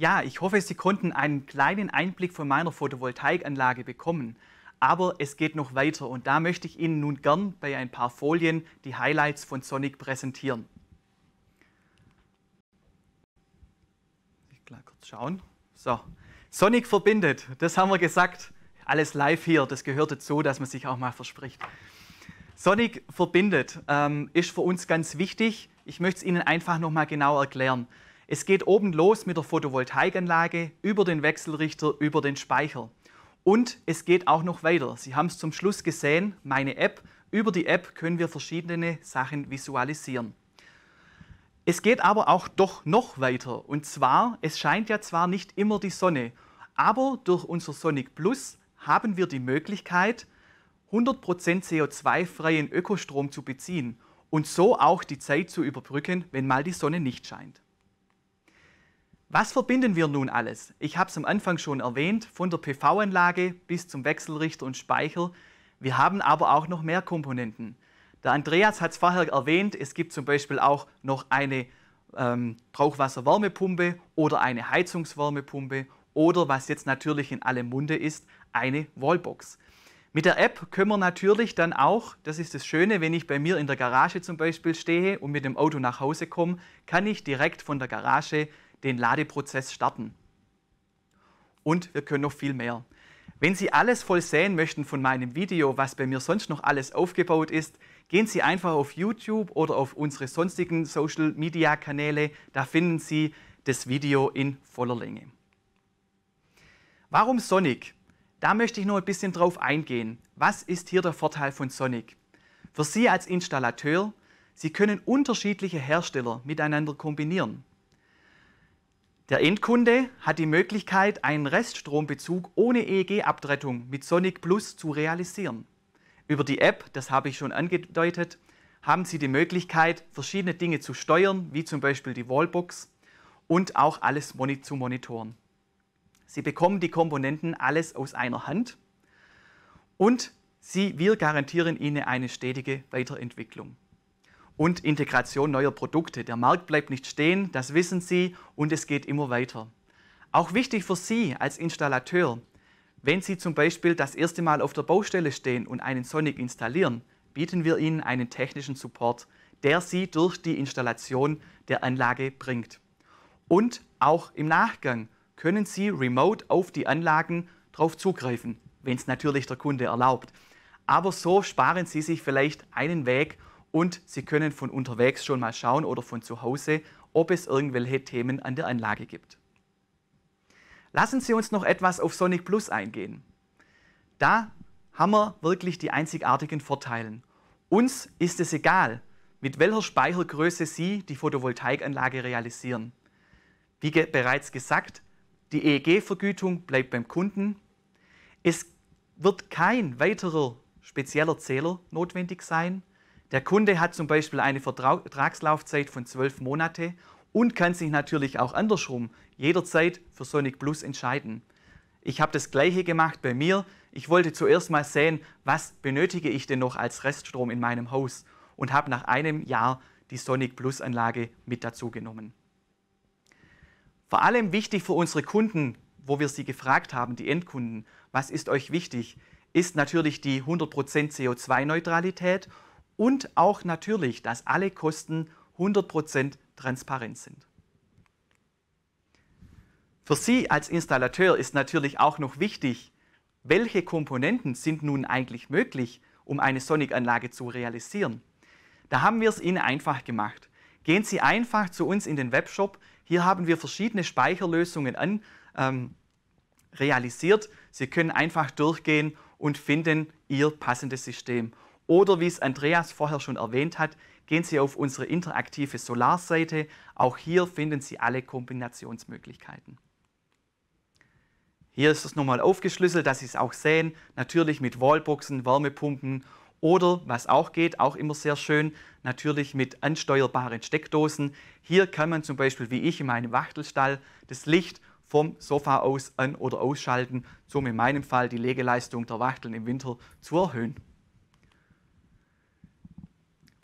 Speaker 1: Ja, ich hoffe, Sie konnten einen kleinen Einblick von meiner Photovoltaikanlage bekommen. Aber es geht noch weiter und da möchte ich Ihnen nun gern bei ein paar Folien die Highlights von Sonic präsentieren. Ich gleich kurz schauen. So, Sonic verbindet, das haben wir gesagt. Alles live hier, das gehört dazu, dass man sich auch mal verspricht. Sonic verbindet ähm, ist für uns ganz wichtig. Ich möchte es Ihnen einfach nochmal genau erklären. Es geht oben los mit der Photovoltaikanlage, über den Wechselrichter, über den Speicher. Und es geht auch noch weiter. Sie haben es zum Schluss gesehen, meine App. Über die App können wir verschiedene Sachen visualisieren. Es geht aber auch doch noch weiter. Und zwar, es scheint ja zwar nicht immer die Sonne, aber durch unser Sonic Plus haben wir die Möglichkeit, 100% CO2-freien Ökostrom zu beziehen und so auch die Zeit zu überbrücken, wenn mal die Sonne nicht scheint. Was verbinden wir nun alles? Ich habe es am Anfang schon erwähnt, von der PV-Anlage bis zum Wechselrichter und Speicher. Wir haben aber auch noch mehr Komponenten. Der Andreas hat es vorher erwähnt, es gibt zum Beispiel auch noch eine ähm, Brauchwasserwärmepumpe oder eine Heizungswärmepumpe oder was jetzt natürlich in allem Munde ist, eine Wallbox. Mit der App können wir natürlich dann auch, das ist das Schöne, wenn ich bei mir in der Garage zum Beispiel stehe und mit dem Auto nach Hause komme, kann ich direkt von der Garage den Ladeprozess starten. Und wir können noch viel mehr. Wenn Sie alles voll sehen möchten von meinem Video, was bei mir sonst noch alles aufgebaut ist, gehen Sie einfach auf YouTube oder auf unsere sonstigen Social Media Kanäle, da finden Sie das Video in voller Länge. Warum Sonic? Da möchte ich noch ein bisschen drauf eingehen. Was ist hier der Vorteil von Sonic? Für Sie als Installateur, Sie können unterschiedliche Hersteller miteinander kombinieren. Der Endkunde hat die Möglichkeit, einen Reststrombezug ohne EEG-Abtrettung mit Sonic Plus zu realisieren. Über die App, das habe ich schon angedeutet, haben Sie die Möglichkeit, verschiedene Dinge zu steuern, wie zum Beispiel die Wallbox und auch alles zu monitoren. Sie bekommen die Komponenten alles aus einer Hand und Sie, wir garantieren Ihnen eine stetige Weiterentwicklung und Integration neuer Produkte. Der Markt bleibt nicht stehen, das wissen Sie, und es geht immer weiter. Auch wichtig für Sie als Installateur, wenn Sie zum Beispiel das erste Mal auf der Baustelle stehen und einen Sonic installieren, bieten wir Ihnen einen technischen Support, der Sie durch die Installation der Anlage bringt. Und auch im Nachgang können Sie remote auf die Anlagen drauf zugreifen, wenn es natürlich der Kunde erlaubt. Aber so sparen Sie sich vielleicht einen Weg und Sie können von unterwegs schon mal schauen oder von zu Hause, ob es irgendwelche Themen an der Anlage gibt. Lassen Sie uns noch etwas auf Sonic Plus eingehen. Da haben wir wirklich die einzigartigen Vorteile. Uns ist es egal, mit welcher Speichergröße Sie die Photovoltaikanlage realisieren. Wie ge bereits gesagt, die EEG-Vergütung bleibt beim Kunden. Es wird kein weiterer spezieller Zähler notwendig sein. Der Kunde hat zum Beispiel eine Vertragslaufzeit von zwölf Monate und kann sich natürlich auch andersrum jederzeit für Sonic Plus entscheiden. Ich habe das gleiche gemacht bei mir. Ich wollte zuerst mal sehen, was benötige ich denn noch als Reststrom in meinem Haus und habe nach einem Jahr die Sonic Plus Anlage mit dazu genommen. Vor allem wichtig für unsere Kunden, wo wir sie gefragt haben, die Endkunden, was ist euch wichtig, ist natürlich die 100% CO2-Neutralität und auch natürlich, dass alle Kosten 100% transparent sind. Für Sie als Installateur ist natürlich auch noch wichtig, welche Komponenten sind nun eigentlich möglich, um eine Sonic-Anlage zu realisieren. Da haben wir es Ihnen einfach gemacht. Gehen Sie einfach zu uns in den Webshop. Hier haben wir verschiedene Speicherlösungen an, ähm, realisiert. Sie können einfach durchgehen und finden Ihr passendes System. Oder wie es Andreas vorher schon erwähnt hat, gehen Sie auf unsere interaktive Solarseite. Auch hier finden Sie alle Kombinationsmöglichkeiten. Hier ist es nochmal aufgeschlüsselt, dass Sie es auch sehen. Natürlich mit Wallboxen, Wärmepumpen oder was auch geht, auch immer sehr schön, natürlich mit ansteuerbaren Steckdosen. Hier kann man zum Beispiel, wie ich in meinem Wachtelstall, das Licht vom Sofa aus an- oder ausschalten, um in meinem Fall die Legeleistung der Wachteln im Winter zu erhöhen.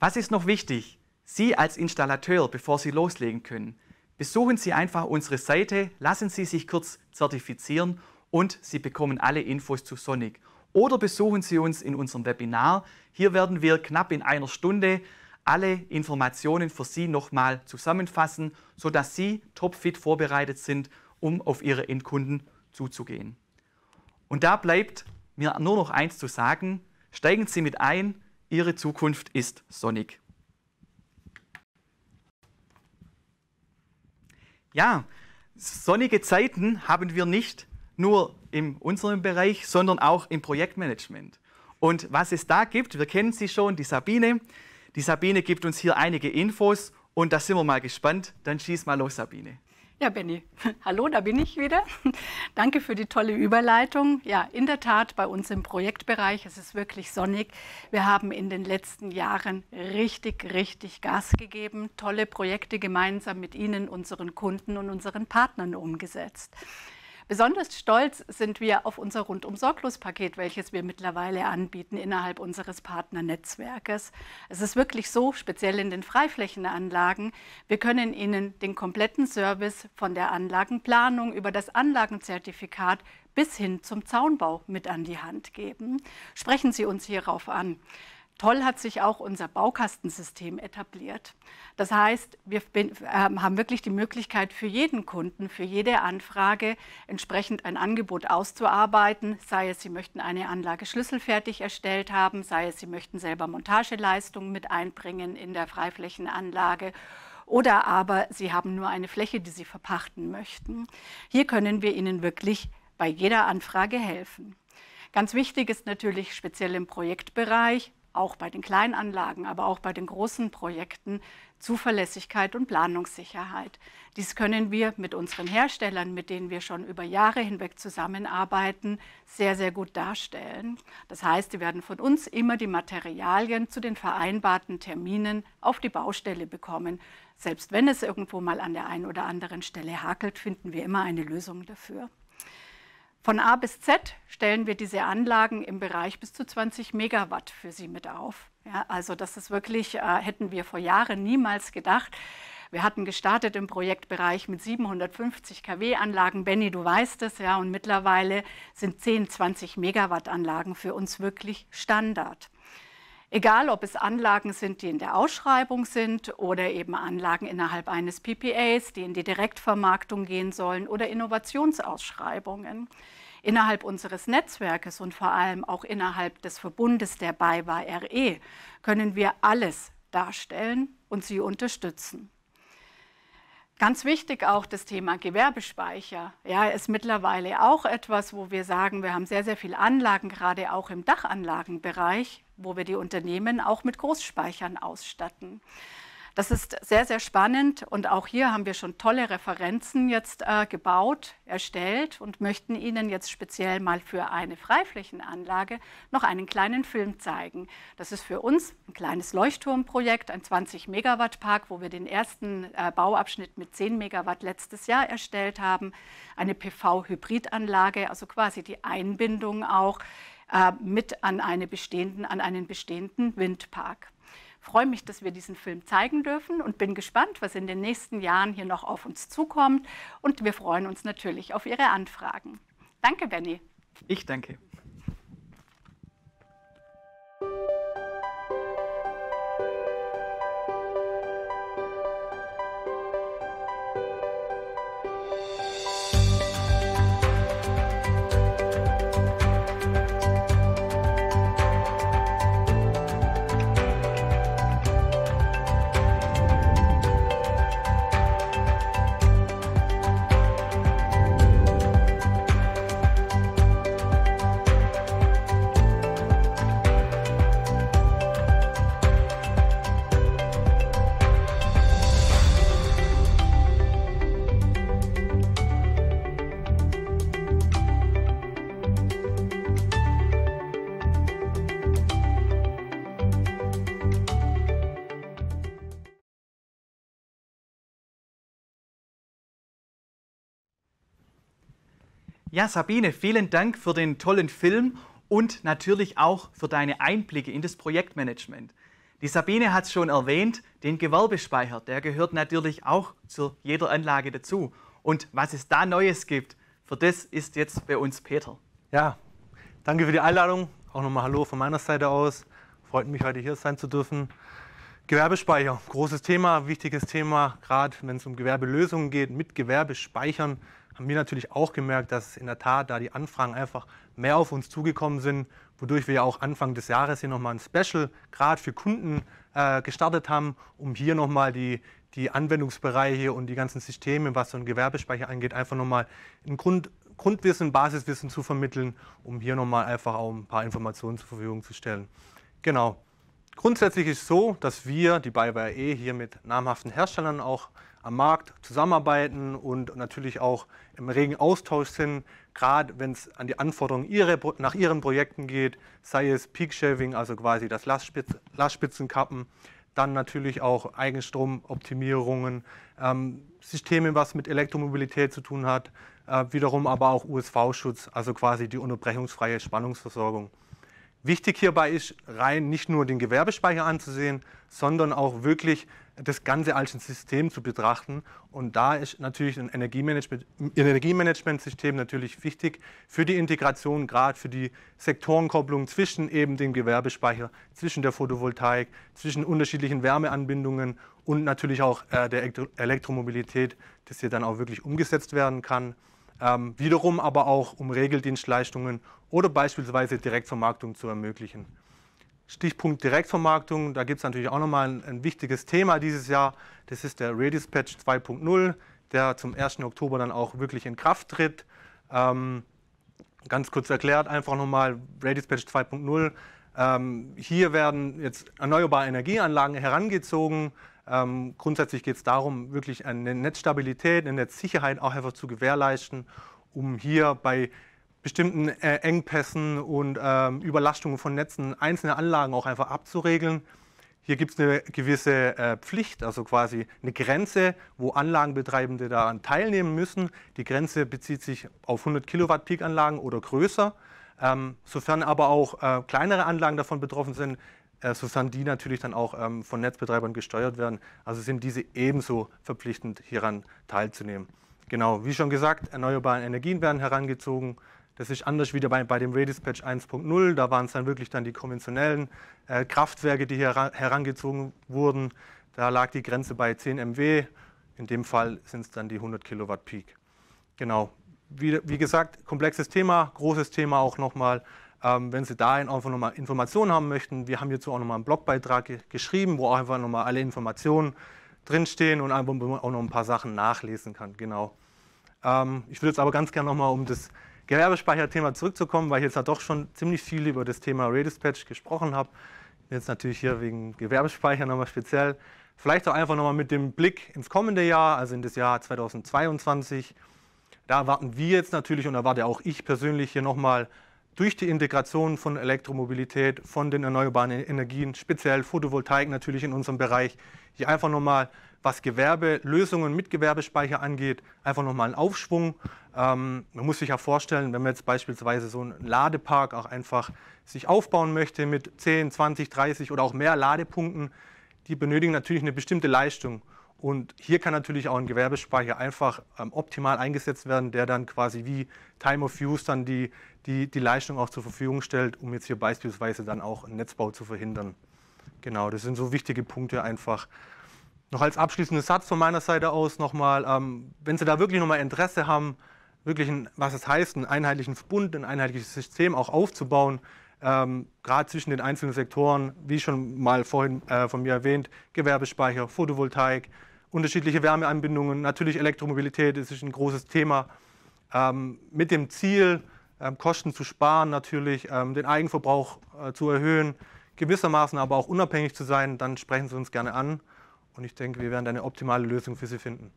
Speaker 1: Was ist noch wichtig? Sie als Installateur, bevor Sie loslegen können, besuchen Sie einfach unsere Seite, lassen Sie sich kurz zertifizieren und Sie bekommen alle Infos zu Sonic. Oder besuchen Sie uns in unserem Webinar. Hier werden wir knapp in einer Stunde alle Informationen für Sie nochmal zusammenfassen, sodass Sie topfit vorbereitet sind, um auf Ihre Endkunden zuzugehen. Und da bleibt mir nur noch eins zu sagen. Steigen Sie mit ein, Ihre Zukunft ist sonnig. Ja, sonnige Zeiten haben wir nicht nur in unserem Bereich, sondern auch im Projektmanagement. Und was es da gibt, wir kennen sie schon, die Sabine. Die Sabine gibt uns hier einige Infos und da sind wir mal gespannt. Dann schieß mal los, Sabine.
Speaker 6: Ja, Benny. Hallo, da bin ich wieder. Danke für die tolle Überleitung. Ja, in der Tat, bei uns im Projektbereich, es ist wirklich sonnig. Wir haben in den letzten Jahren richtig, richtig Gas gegeben, tolle Projekte gemeinsam mit Ihnen, unseren Kunden und unseren Partnern umgesetzt. Besonders stolz sind wir auf unser Rundum Sorglos-Paket, welches wir mittlerweile anbieten innerhalb unseres Partnernetzwerkes. Es ist wirklich so, speziell in den Freiflächenanlagen, wir können Ihnen den kompletten Service von der Anlagenplanung über das Anlagenzertifikat bis hin zum Zaunbau mit an die Hand geben. Sprechen Sie uns hierauf an. Toll hat sich auch unser Baukastensystem etabliert. Das heißt, wir ähm, haben wirklich die Möglichkeit für jeden Kunden, für jede Anfrage entsprechend ein Angebot auszuarbeiten, sei es, Sie möchten eine Anlage schlüsselfertig erstellt haben, sei es, Sie möchten selber Montageleistungen mit einbringen in der Freiflächenanlage oder aber Sie haben nur eine Fläche, die Sie verpachten möchten. Hier können wir Ihnen wirklich bei jeder Anfrage helfen. Ganz wichtig ist natürlich speziell im Projektbereich auch bei den Kleinanlagen, aber auch bei den großen Projekten Zuverlässigkeit und Planungssicherheit. Dies können wir mit unseren Herstellern, mit denen wir schon über Jahre hinweg zusammenarbeiten, sehr, sehr gut darstellen. Das heißt, sie werden von uns immer die Materialien zu den vereinbarten Terminen auf die Baustelle bekommen. Selbst wenn es irgendwo mal an der einen oder anderen Stelle hakelt, finden wir immer eine Lösung dafür. Von A bis Z stellen wir diese Anlagen im Bereich bis zu 20 Megawatt für Sie mit auf. Ja, also das ist wirklich, äh, hätten wir vor Jahren niemals gedacht. Wir hatten gestartet im Projektbereich mit 750 kW-Anlagen. Benny, du weißt es ja, und mittlerweile sind 10, 20 Megawatt-Anlagen für uns wirklich Standard. Egal, ob es Anlagen sind, die in der Ausschreibung sind oder eben Anlagen innerhalb eines PPAs, die in die Direktvermarktung gehen sollen oder Innovationsausschreibungen. Innerhalb unseres Netzwerkes und vor allem auch innerhalb des Verbundes der BayWa RE können wir alles darstellen und sie unterstützen. Ganz wichtig auch das Thema Gewerbespeicher. Ja, ist mittlerweile auch etwas, wo wir sagen, wir haben sehr, sehr viele Anlagen, gerade auch im Dachanlagenbereich, wo wir die Unternehmen auch mit Großspeichern ausstatten. Das ist sehr, sehr spannend und auch hier haben wir schon tolle Referenzen jetzt äh, gebaut, erstellt und möchten Ihnen jetzt speziell mal für eine Freiflächenanlage noch einen kleinen Film zeigen. Das ist für uns ein kleines Leuchtturmprojekt, ein 20 Megawatt Park, wo wir den ersten äh, Bauabschnitt mit 10 Megawatt letztes Jahr erstellt haben. Eine PV-Hybridanlage, also quasi die Einbindung auch äh, mit an, eine bestehenden, an einen bestehenden Windpark freue mich, dass wir diesen Film zeigen dürfen und bin gespannt, was in den nächsten Jahren hier noch auf uns zukommt. Und wir freuen uns natürlich auf Ihre Anfragen. Danke, Benny.
Speaker 1: Ich danke. Ja, Sabine, vielen Dank für den tollen Film und natürlich auch für deine Einblicke in das Projektmanagement. Die Sabine hat es schon erwähnt, den Gewerbespeicher, der gehört natürlich auch zu jeder Anlage dazu. Und was es da Neues gibt, für das ist jetzt bei uns Peter.
Speaker 8: Ja, danke für die Einladung. Auch nochmal Hallo von meiner Seite aus. Freut mich, heute hier sein zu dürfen. Gewerbespeicher, großes Thema, wichtiges Thema, gerade wenn es um Gewerbelösungen geht, mit Gewerbespeichern haben wir natürlich auch gemerkt, dass in der Tat da die Anfragen einfach mehr auf uns zugekommen sind, wodurch wir ja auch Anfang des Jahres hier nochmal ein Special gerade für Kunden äh, gestartet haben, um hier nochmal die, die Anwendungsbereiche und die ganzen Systeme, was so ein Gewerbespeicher angeht, einfach nochmal ein Grund, Grundwissen, Basiswissen zu vermitteln, um hier nochmal einfach auch ein paar Informationen zur Verfügung zu stellen. Genau. Grundsätzlich ist es so, dass wir, die Bayer E, hier mit namhaften Herstellern auch am Markt zusammenarbeiten und natürlich auch im regen Austausch sind, gerade wenn es an die Anforderungen ihre, nach ihren Projekten geht, sei es Peak Shaving, also quasi das Lastspitz, Lastspitzenkappen, dann natürlich auch Eigenstromoptimierungen, ähm, Systeme, was mit Elektromobilität zu tun hat, äh, wiederum aber auch USV-Schutz, also quasi die unterbrechungsfreie Spannungsversorgung. Wichtig hierbei ist, rein nicht nur den Gewerbespeicher anzusehen, sondern auch wirklich das Ganze als ein System zu betrachten. Und da ist natürlich ein Energiemanagementsystem Energiemanagement natürlich wichtig für die Integration, gerade für die Sektorenkopplung zwischen eben dem Gewerbespeicher, zwischen der Photovoltaik, zwischen unterschiedlichen Wärmeanbindungen und natürlich auch äh, der Elektromobilität, dass hier dann auch wirklich umgesetzt werden kann. Ähm, wiederum aber auch, um Regeldienstleistungen oder beispielsweise Direktvermarktung zu ermöglichen. Stichpunkt Direktvermarktung, da gibt es natürlich auch nochmal ein, ein, wichtiges Thema dieses Jahr. Das ist der Redispatch 2.0, der zum 1. Oktober dann auch wirklich in Kraft tritt. Ähm, ganz kurz erklärt einfach nochmal Redispatch 2.0. Ähm, hier werden jetzt erneuerbare Energieanlagen herangezogen. Ähm, grundsätzlich geht es darum, wirklich eine Netzstabilität, eine Netzsicherheit auch einfach zu gewährleisten, um hier bei bestimmten äh, Engpässen und ähm, Überlastungen von Netzen einzelne Anlagen auch einfach abzuregeln. Hier gibt es eine gewisse äh, Pflicht, also quasi eine Grenze, wo Anlagenbetreibende daran teilnehmen müssen. Die Grenze bezieht sich auf 100 Kilowatt Peak-Anlagen oder größer. Ähm, sofern aber auch äh, kleinere Anlagen davon betroffen sind, äh, sofern die natürlich dann auch ähm, von Netzbetreibern gesteuert werden, also sind diese ebenso verpflichtend, hieran teilzunehmen. Genau, wie schon gesagt, erneuerbare Energien werden herangezogen, das ist anders wieder bei, bei dem Redispatch 1.0. Da waren es dann wirklich dann die konventionellen äh, Kraftwerke, die hier herangezogen wurden. Da lag die Grenze bei 10 MW. In dem Fall sind es dann die 100 Kilowatt Peak. Genau. Wie, wie gesagt, komplexes Thema, großes Thema auch nochmal. Ähm, wenn Sie da einfach nochmal Informationen haben möchten, wir haben hierzu auch nochmal einen Blogbeitrag ge geschrieben, wo auch einfach nochmal alle Informationen drinstehen und einfach auch noch ein paar Sachen nachlesen kann. Genau. Ähm, ich würde jetzt aber ganz gerne nochmal um das Gewerbespeicher-Thema zurückzukommen, weil ich jetzt ja doch schon ziemlich viel über das Thema Redispatch gesprochen habe. Jetzt natürlich hier wegen Gewerbespeicher nochmal speziell. Vielleicht auch einfach nochmal mit dem Blick ins kommende Jahr, also in das Jahr 2022. Da erwarten wir jetzt natürlich und erwarte auch ich persönlich hier nochmal durch die Integration von Elektromobilität, von den erneuerbaren Energien, speziell Photovoltaik natürlich in unserem Bereich, hier einfach nochmal was Gewerbelösungen mit Gewerbespeicher angeht, einfach nochmal einen Aufschwung. Ähm, man muss sich ja vorstellen, wenn man jetzt beispielsweise so einen Ladepark auch einfach sich aufbauen möchte mit 10, 20, 30 oder auch mehr Ladepunkten, die benötigen natürlich eine bestimmte Leistung. Und hier kann natürlich auch ein Gewerbespeicher einfach ähm, optimal eingesetzt werden, der dann quasi wie Time of Use dann die, die, die Leistung auch zur Verfügung stellt, um jetzt hier beispielsweise dann auch einen Netzbau zu verhindern. Genau, das sind so wichtige Punkte einfach, noch als abschließenden Satz von meiner Seite aus nochmal, ähm, wenn Sie da wirklich nochmal Interesse haben, wirklich, ein, was es heißt, einen einheitlichen Verbund, ein einheitliches System auch aufzubauen, ähm, gerade zwischen den einzelnen Sektoren, wie schon mal vorhin äh, von mir erwähnt, Gewerbespeicher, Photovoltaik, unterschiedliche Wärmeanbindungen, natürlich Elektromobilität ist ein großes Thema, ähm, mit dem Ziel, ähm, Kosten zu sparen natürlich, ähm, den Eigenverbrauch äh, zu erhöhen, gewissermaßen aber auch unabhängig zu sein, dann sprechen Sie uns gerne an. Und ich denke, wir werden eine
Speaker 1: optimale Lösung für Sie finden.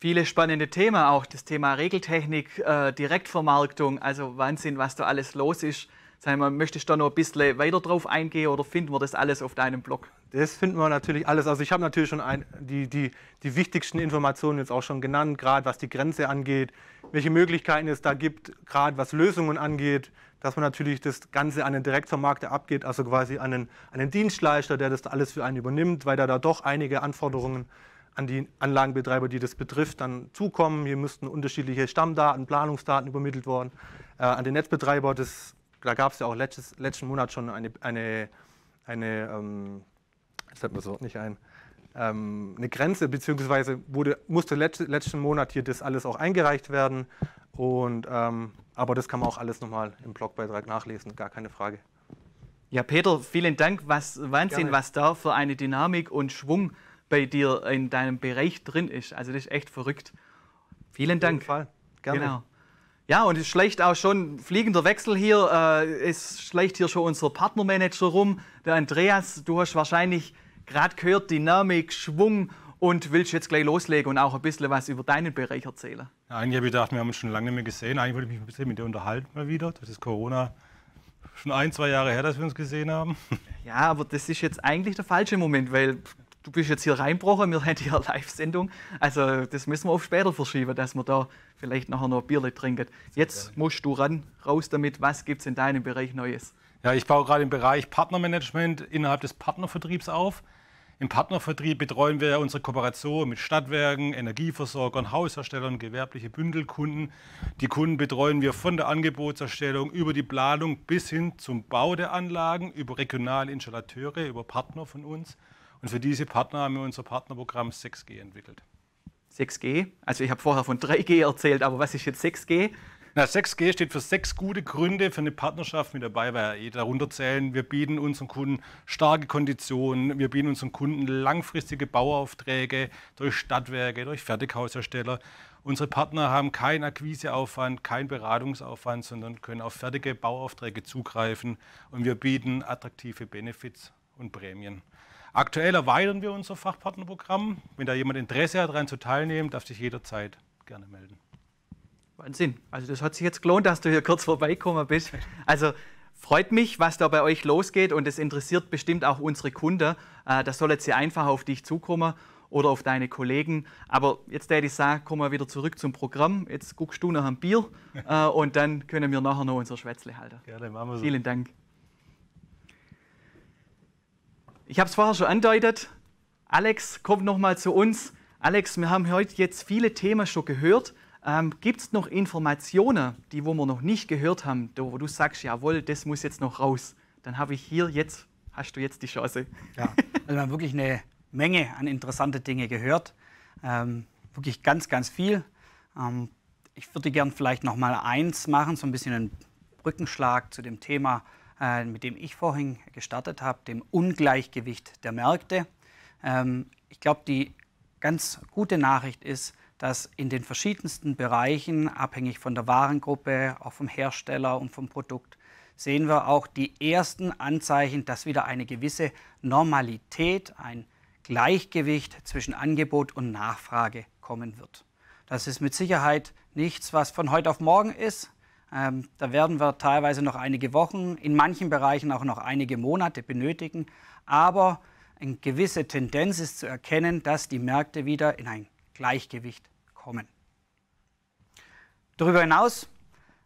Speaker 1: Viele spannende Themen auch, das Thema Regeltechnik, äh, Direktvermarktung, also Wahnsinn, was da alles los ist. Sagen wir, möchtest du da noch ein bisschen weiter drauf eingehen oder finden wir das alles auf deinem Blog? Das finden wir natürlich alles. Also ich habe
Speaker 8: natürlich schon ein, die, die, die wichtigsten Informationen jetzt auch schon genannt, gerade was die Grenze angeht, welche Möglichkeiten es da gibt, gerade was Lösungen angeht, dass man natürlich das Ganze an den Direktvermarkter abgeht, also quasi an einen, an einen Dienstleister, der das alles für einen übernimmt, weil da, da doch einige Anforderungen an die Anlagenbetreiber, die das betrifft, dann zukommen. Hier müssten unterschiedliche Stammdaten, Planungsdaten übermittelt worden. Äh, an den Netzbetreiber, das, da gab es ja auch letztes, letzten Monat schon eine, eine, eine ähm, das hat man so nicht ein, ähm, eine Grenze, beziehungsweise wurde, musste letzt, letzten Monat hier das alles auch eingereicht werden. Und, ähm, aber das kann man auch alles nochmal im Blogbeitrag nachlesen, gar keine Frage.
Speaker 1: Ja, Peter, vielen Dank. Was Wahnsinn, Gerne. was da für eine Dynamik und Schwung bei dir in deinem Bereich drin ist. Also das ist echt verrückt. Vielen Auf Dank. Fall. Gerne. Genau. Ja, und es schleicht auch schon fliegender Wechsel hier. Äh, es schleicht hier schon unser Partnermanager rum, der Andreas. Du hast wahrscheinlich gerade gehört, Dynamik, Schwung und willst du jetzt gleich loslegen und auch ein bisschen was über deinen Bereich erzählen.
Speaker 9: Ja, eigentlich habe ich gedacht, wir haben uns schon lange nicht mehr gesehen. Eigentlich wollte ich mich ein bisschen mit dir unterhalten mal wieder. Das ist Corona schon ein, zwei
Speaker 1: Jahre her, dass wir uns gesehen haben. Ja, aber das ist jetzt eigentlich der falsche Moment, weil du bist jetzt hier reinbrochen, wir hätten hier eine Live-Sendung. Also das müssen wir auf später verschieben, dass wir da vielleicht nachher noch ein Bierle trinken. Jetzt musst du ran, raus damit, was gibt es in deinem Bereich Neues?
Speaker 9: Ja, ich baue gerade im Bereich Partnermanagement innerhalb des Partnervertriebs auf. Im Partnervertrieb betreuen wir ja unsere Kooperation mit Stadtwerken, Energieversorgern, Hausherstellern, gewerbliche Bündelkunden. Die Kunden betreuen wir von der Angebotserstellung über die Planung bis hin zum Bau der Anlagen, über regionale Installateure, über Partner von uns. Und für diese Partner haben wir unser Partnerprogramm 6G entwickelt.
Speaker 1: 6G? Also ich habe vorher von 3G erzählt,
Speaker 9: aber was ist jetzt 6G? Na, 6G steht für sechs gute Gründe für eine Partnerschaft mit dabei, weil eh darunter zählen, wir bieten unseren Kunden starke Konditionen, wir bieten unseren Kunden langfristige Bauaufträge durch Stadtwerke, durch Fertighaushersteller. Unsere Partner haben keinen Akquiseaufwand, keinen Beratungsaufwand, sondern können auf fertige Bauaufträge zugreifen und wir bieten attraktive Benefits und Prämien. Aktuell erweitern wir unser Fachpartnerprogramm. Wenn da jemand Interesse hat, daran zu teilnehmen, darf sich jederzeit gerne melden.
Speaker 1: Wahnsinn. Also das hat sich jetzt gelohnt, dass du hier kurz vorbeikommen bist. Also freut mich, was da bei euch losgeht und es interessiert bestimmt auch unsere Kunden. Äh, das soll jetzt sehr einfach auf dich zukommen oder auf deine Kollegen. Aber jetzt hätte ich sagen, kommen wir wieder zurück zum Programm. Jetzt guckst du nach einem Bier äh, und dann können wir nachher noch unser Schwätzle halten. Gerne, machen wir so. Vielen Dank. Ich habe es vorher schon andeutet. Alex kommt nochmal zu uns. Alex, wir haben heute jetzt viele Themen schon gehört. Ähm, Gibt es noch Informationen, die wo wir noch nicht gehört haben, wo du sagst, jawohl, das muss jetzt noch raus? Dann habe ich hier jetzt, hast du jetzt die Chance. Ja, also wir haben wirklich eine Menge an
Speaker 2: interessante Dinge gehört. Ähm, wirklich ganz, ganz viel. Ähm, ich würde gern vielleicht noch mal eins machen, so ein bisschen einen Brückenschlag zu dem Thema, äh, mit dem ich vorhin gestartet habe, dem Ungleichgewicht der Märkte. Ähm, ich glaube, die ganz gute Nachricht ist, dass in den verschiedensten Bereichen, abhängig von der Warengruppe, auch vom Hersteller und vom Produkt, sehen wir auch die ersten Anzeichen, dass wieder eine gewisse Normalität, ein Gleichgewicht zwischen Angebot und Nachfrage kommen wird. Das ist mit Sicherheit nichts, was von heute auf morgen ist. Ähm, da werden wir teilweise noch einige Wochen, in manchen Bereichen auch noch einige Monate benötigen. Aber eine gewisse Tendenz ist zu erkennen, dass die Märkte wieder in ein Gleichgewicht kommen. Darüber hinaus,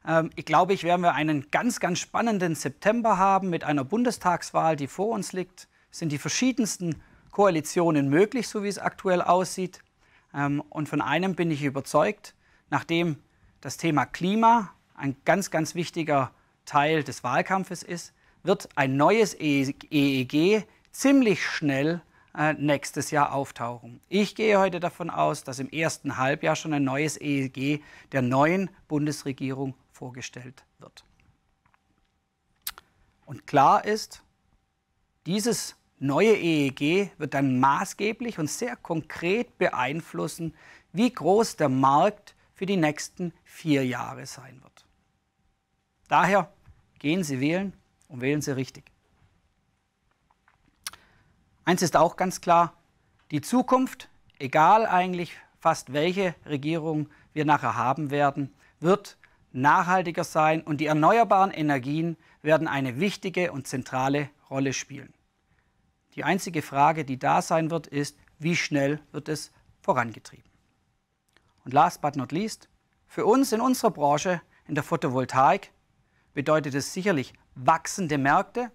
Speaker 2: äh, ich glaube ich, werden wir einen ganz, ganz spannenden September haben mit einer Bundestagswahl, die vor uns liegt. Es sind die verschiedensten Koalitionen möglich, so wie es aktuell aussieht. Ähm, und von einem bin ich überzeugt, nachdem das Thema Klima ein ganz, ganz wichtiger Teil des Wahlkampfes ist, wird ein neues EEG ziemlich schnell äh, nächstes Jahr auftauchen. Ich gehe heute davon aus, dass im ersten Halbjahr schon ein neues EEG der neuen Bundesregierung vorgestellt wird. Und klar ist, dieses neue EEG wird dann maßgeblich und sehr konkret beeinflussen, wie groß der Markt für die nächsten vier Jahre sein wird. Daher gehen Sie wählen und wählen Sie richtig. Eins ist auch ganz klar, die Zukunft, egal eigentlich fast welche Regierung wir nachher haben werden, wird nachhaltiger sein und die erneuerbaren Energien werden eine wichtige und zentrale Rolle spielen. Die einzige Frage, die da sein wird, ist, wie schnell wird es vorangetrieben? Und last but not least, für uns in unserer Branche, in der Photovoltaik, bedeutet es sicherlich wachsende Märkte,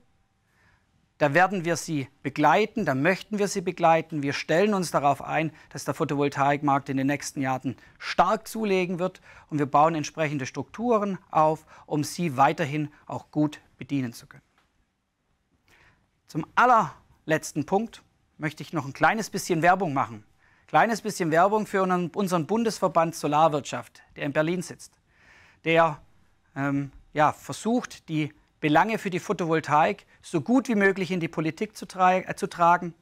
Speaker 2: da werden wir sie begleiten, da möchten wir sie begleiten. Wir stellen uns darauf ein, dass der Photovoltaikmarkt in den nächsten Jahren stark zulegen wird und wir bauen entsprechende Strukturen auf, um sie weiterhin auch gut bedienen zu können. Zum allerletzten Punkt möchte ich noch ein kleines bisschen Werbung machen. Kleines bisschen Werbung für unseren Bundesverband Solarwirtschaft, der in Berlin sitzt, der ähm, ja, versucht, die Belange für die Photovoltaik so gut wie möglich in die Politik zu, tra äh, zu tragen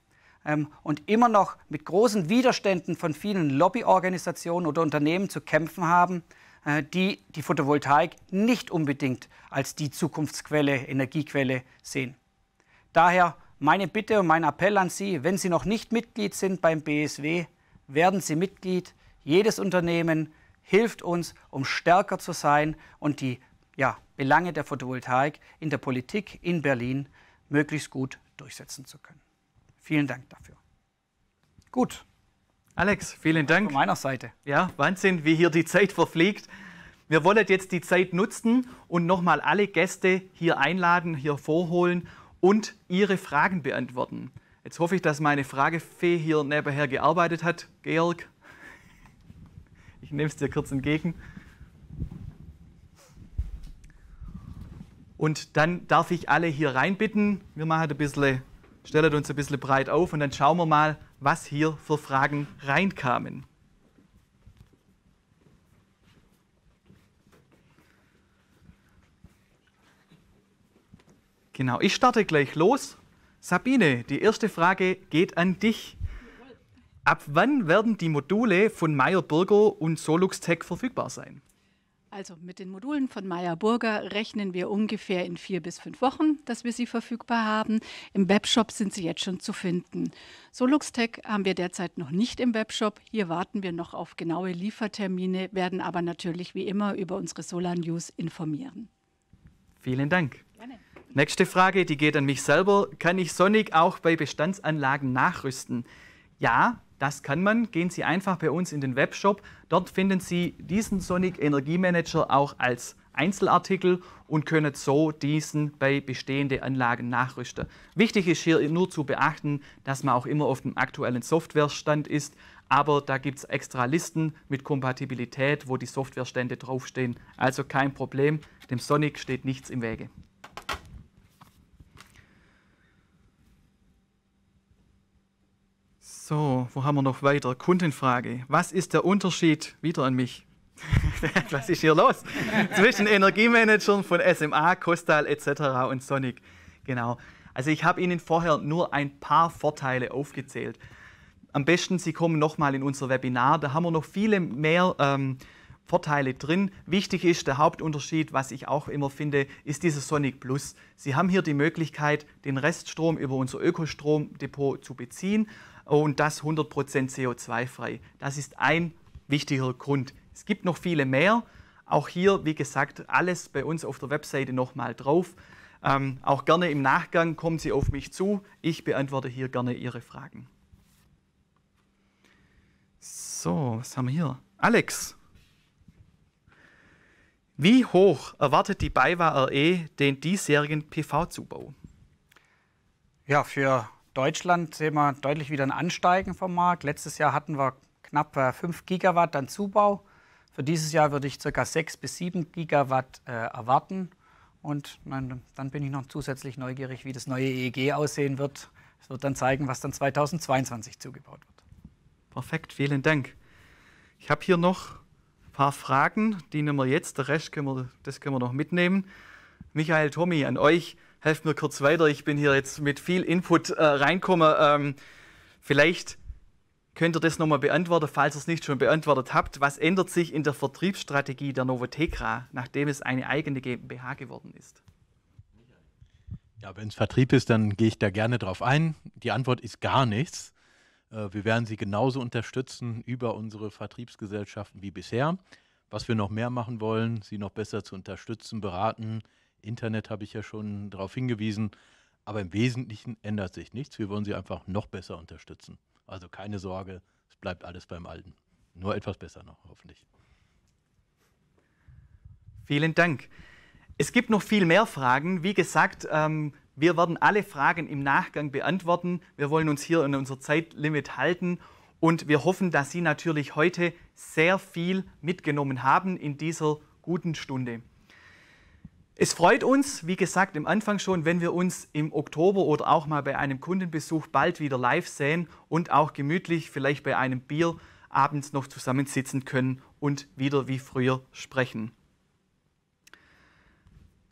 Speaker 2: ähm, und immer noch mit großen Widerständen von vielen Lobbyorganisationen oder Unternehmen zu kämpfen haben, äh, die die Photovoltaik nicht unbedingt als die Zukunftsquelle, Energiequelle sehen. Daher meine Bitte und mein Appell an Sie, wenn Sie noch nicht Mitglied sind beim BSW, werden Sie Mitglied. Jedes Unternehmen hilft uns, um stärker zu sein und die ja, Belange der Photovoltaik in der Politik in Berlin möglichst gut durchsetzen zu können. Vielen Dank dafür.
Speaker 1: Gut. Alex, vielen Dank. Von meiner Seite. Ja, Wahnsinn, wie hier die Zeit verfliegt. Wir wollen jetzt die Zeit nutzen und nochmal alle Gäste hier einladen, hier vorholen und ihre Fragen beantworten. Jetzt hoffe ich, dass meine Fragefee hier nebenher gearbeitet hat. Georg, ich nehme es dir kurz entgegen. Und dann darf ich alle hier reinbitten. Wir machen halt ein bisschen, stellen uns ein bisschen breit auf und dann schauen wir mal, was hier für Fragen reinkamen. Genau, ich starte gleich los. Sabine, die erste Frage geht an dich. Ab wann werden die Module von Meyer Burger und Solux Tech verfügbar sein?
Speaker 6: Also mit den Modulen von Meyer Burger rechnen wir ungefähr in vier bis fünf Wochen, dass wir sie verfügbar haben. Im Webshop sind sie jetzt schon zu finden. Soluxtech haben wir derzeit noch nicht im Webshop. Hier warten wir noch auf genaue Liefertermine, werden aber natürlich wie immer über unsere Solar News informieren.
Speaker 1: Vielen Dank. Gerne. Nächste Frage, die geht an mich selber. Kann ich Sonic auch bei Bestandsanlagen nachrüsten? Ja, das kann man. Gehen Sie einfach bei uns in den Webshop. Dort finden Sie diesen Sonic Energiemanager auch als Einzelartikel und können so diesen bei bestehenden Anlagen nachrüsten. Wichtig ist hier nur zu beachten, dass man auch immer auf dem aktuellen Softwarestand ist, aber da gibt es extra Listen mit Kompatibilität, wo die Softwarestände draufstehen. Also kein Problem, dem Sonic steht nichts im Wege. So, wo haben wir noch weiter? Kundenfrage. Was ist der Unterschied, wieder an mich, was ist hier los? Zwischen Energiemanagern von SMA, Kostal etc. und Sonic. Genau. Also ich habe Ihnen vorher nur ein paar Vorteile aufgezählt. Am besten, Sie kommen nochmal in unser Webinar. Da haben wir noch viele mehr ähm, Vorteile drin. Wichtig ist der Hauptunterschied, was ich auch immer finde, ist dieses Sonic Plus. Sie haben hier die Möglichkeit, den Reststrom über unser Ökostromdepot zu beziehen. Oh, und das 100% CO2-frei. Das ist ein wichtiger Grund. Es gibt noch viele mehr. Auch hier, wie gesagt, alles bei uns auf der Webseite nochmal drauf. Ähm, auch gerne im Nachgang kommen Sie auf mich zu. Ich beantworte hier gerne Ihre Fragen. So, was haben wir hier? Alex. Wie hoch erwartet die BayWa RE den diesjährigen PV-Zubau?
Speaker 2: Ja, für Deutschland sehen wir deutlich wieder ein Ansteigen vom Markt. Letztes Jahr hatten wir knapp 5 äh, Gigawatt an Zubau. Für dieses Jahr würde ich ca. 6 bis 7 Gigawatt äh, erwarten. Und nein, dann bin ich noch zusätzlich neugierig, wie das neue EEG aussehen wird. Es wird dann zeigen, was dann 2022 zugebaut wird.
Speaker 1: Perfekt, vielen Dank. Ich habe hier noch ein paar Fragen, die nehmen wir jetzt. Der Rest können wir, das können wir noch mitnehmen. Michael, Tommy, an euch helft mir kurz weiter. Ich bin hier jetzt mit viel Input äh, reinkommen. Ähm, vielleicht könnt ihr das nochmal beantworten, falls ihr es nicht schon beantwortet habt. Was ändert sich in der Vertriebsstrategie der Novotekra, nachdem es eine eigene GmbH geworden ist? Ja,
Speaker 4: wenn es Vertrieb ist, dann gehe ich da gerne drauf ein. Die Antwort ist gar nichts. Äh, wir werden Sie genauso unterstützen über unsere Vertriebsgesellschaften wie bisher. Was wir noch mehr machen wollen, Sie noch besser zu unterstützen, beraten, Internet habe ich ja schon darauf hingewiesen. Aber im Wesentlichen ändert sich nichts. Wir wollen sie einfach noch besser unterstützen. Also keine Sorge, es bleibt alles beim Alten. Nur etwas besser noch, hoffentlich.
Speaker 1: Vielen Dank. Es gibt noch viel mehr Fragen. Wie gesagt, ähm, wir werden alle Fragen im Nachgang beantworten. Wir wollen uns hier in unser Zeitlimit halten und wir hoffen, dass Sie natürlich heute sehr viel mitgenommen haben in dieser guten Stunde. Es freut uns, wie gesagt, im Anfang schon, wenn wir uns im Oktober oder auch mal bei einem Kundenbesuch bald wieder live sehen und auch gemütlich vielleicht bei einem Bier abends noch zusammensitzen können und wieder wie früher sprechen.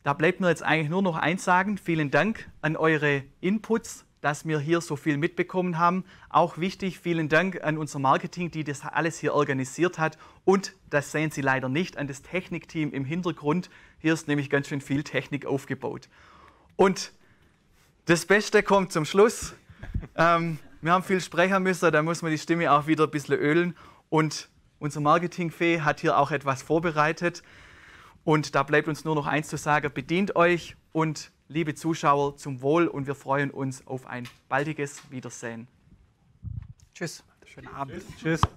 Speaker 1: Da bleibt mir jetzt eigentlich nur noch eins sagen. Vielen Dank an eure Inputs dass wir hier so viel mitbekommen haben. Auch wichtig, vielen Dank an unser Marketing, die das alles hier organisiert hat. Und das sehen Sie leider nicht, an das Technikteam im Hintergrund. Hier ist nämlich ganz schön viel Technik aufgebaut. Und das Beste kommt zum Schluss. Ähm, wir haben viel sprechen müssen, da muss man die Stimme auch wieder ein bisschen ölen. Und unser Marketingfee hat hier auch etwas vorbereitet. Und da bleibt uns nur noch eins zu sagen, bedient euch und liebe Zuschauer, zum Wohl und wir freuen uns auf ein baldiges Wiedersehen. Tschüss.
Speaker 6: Schönen Abend. Tschüss. Tschüss.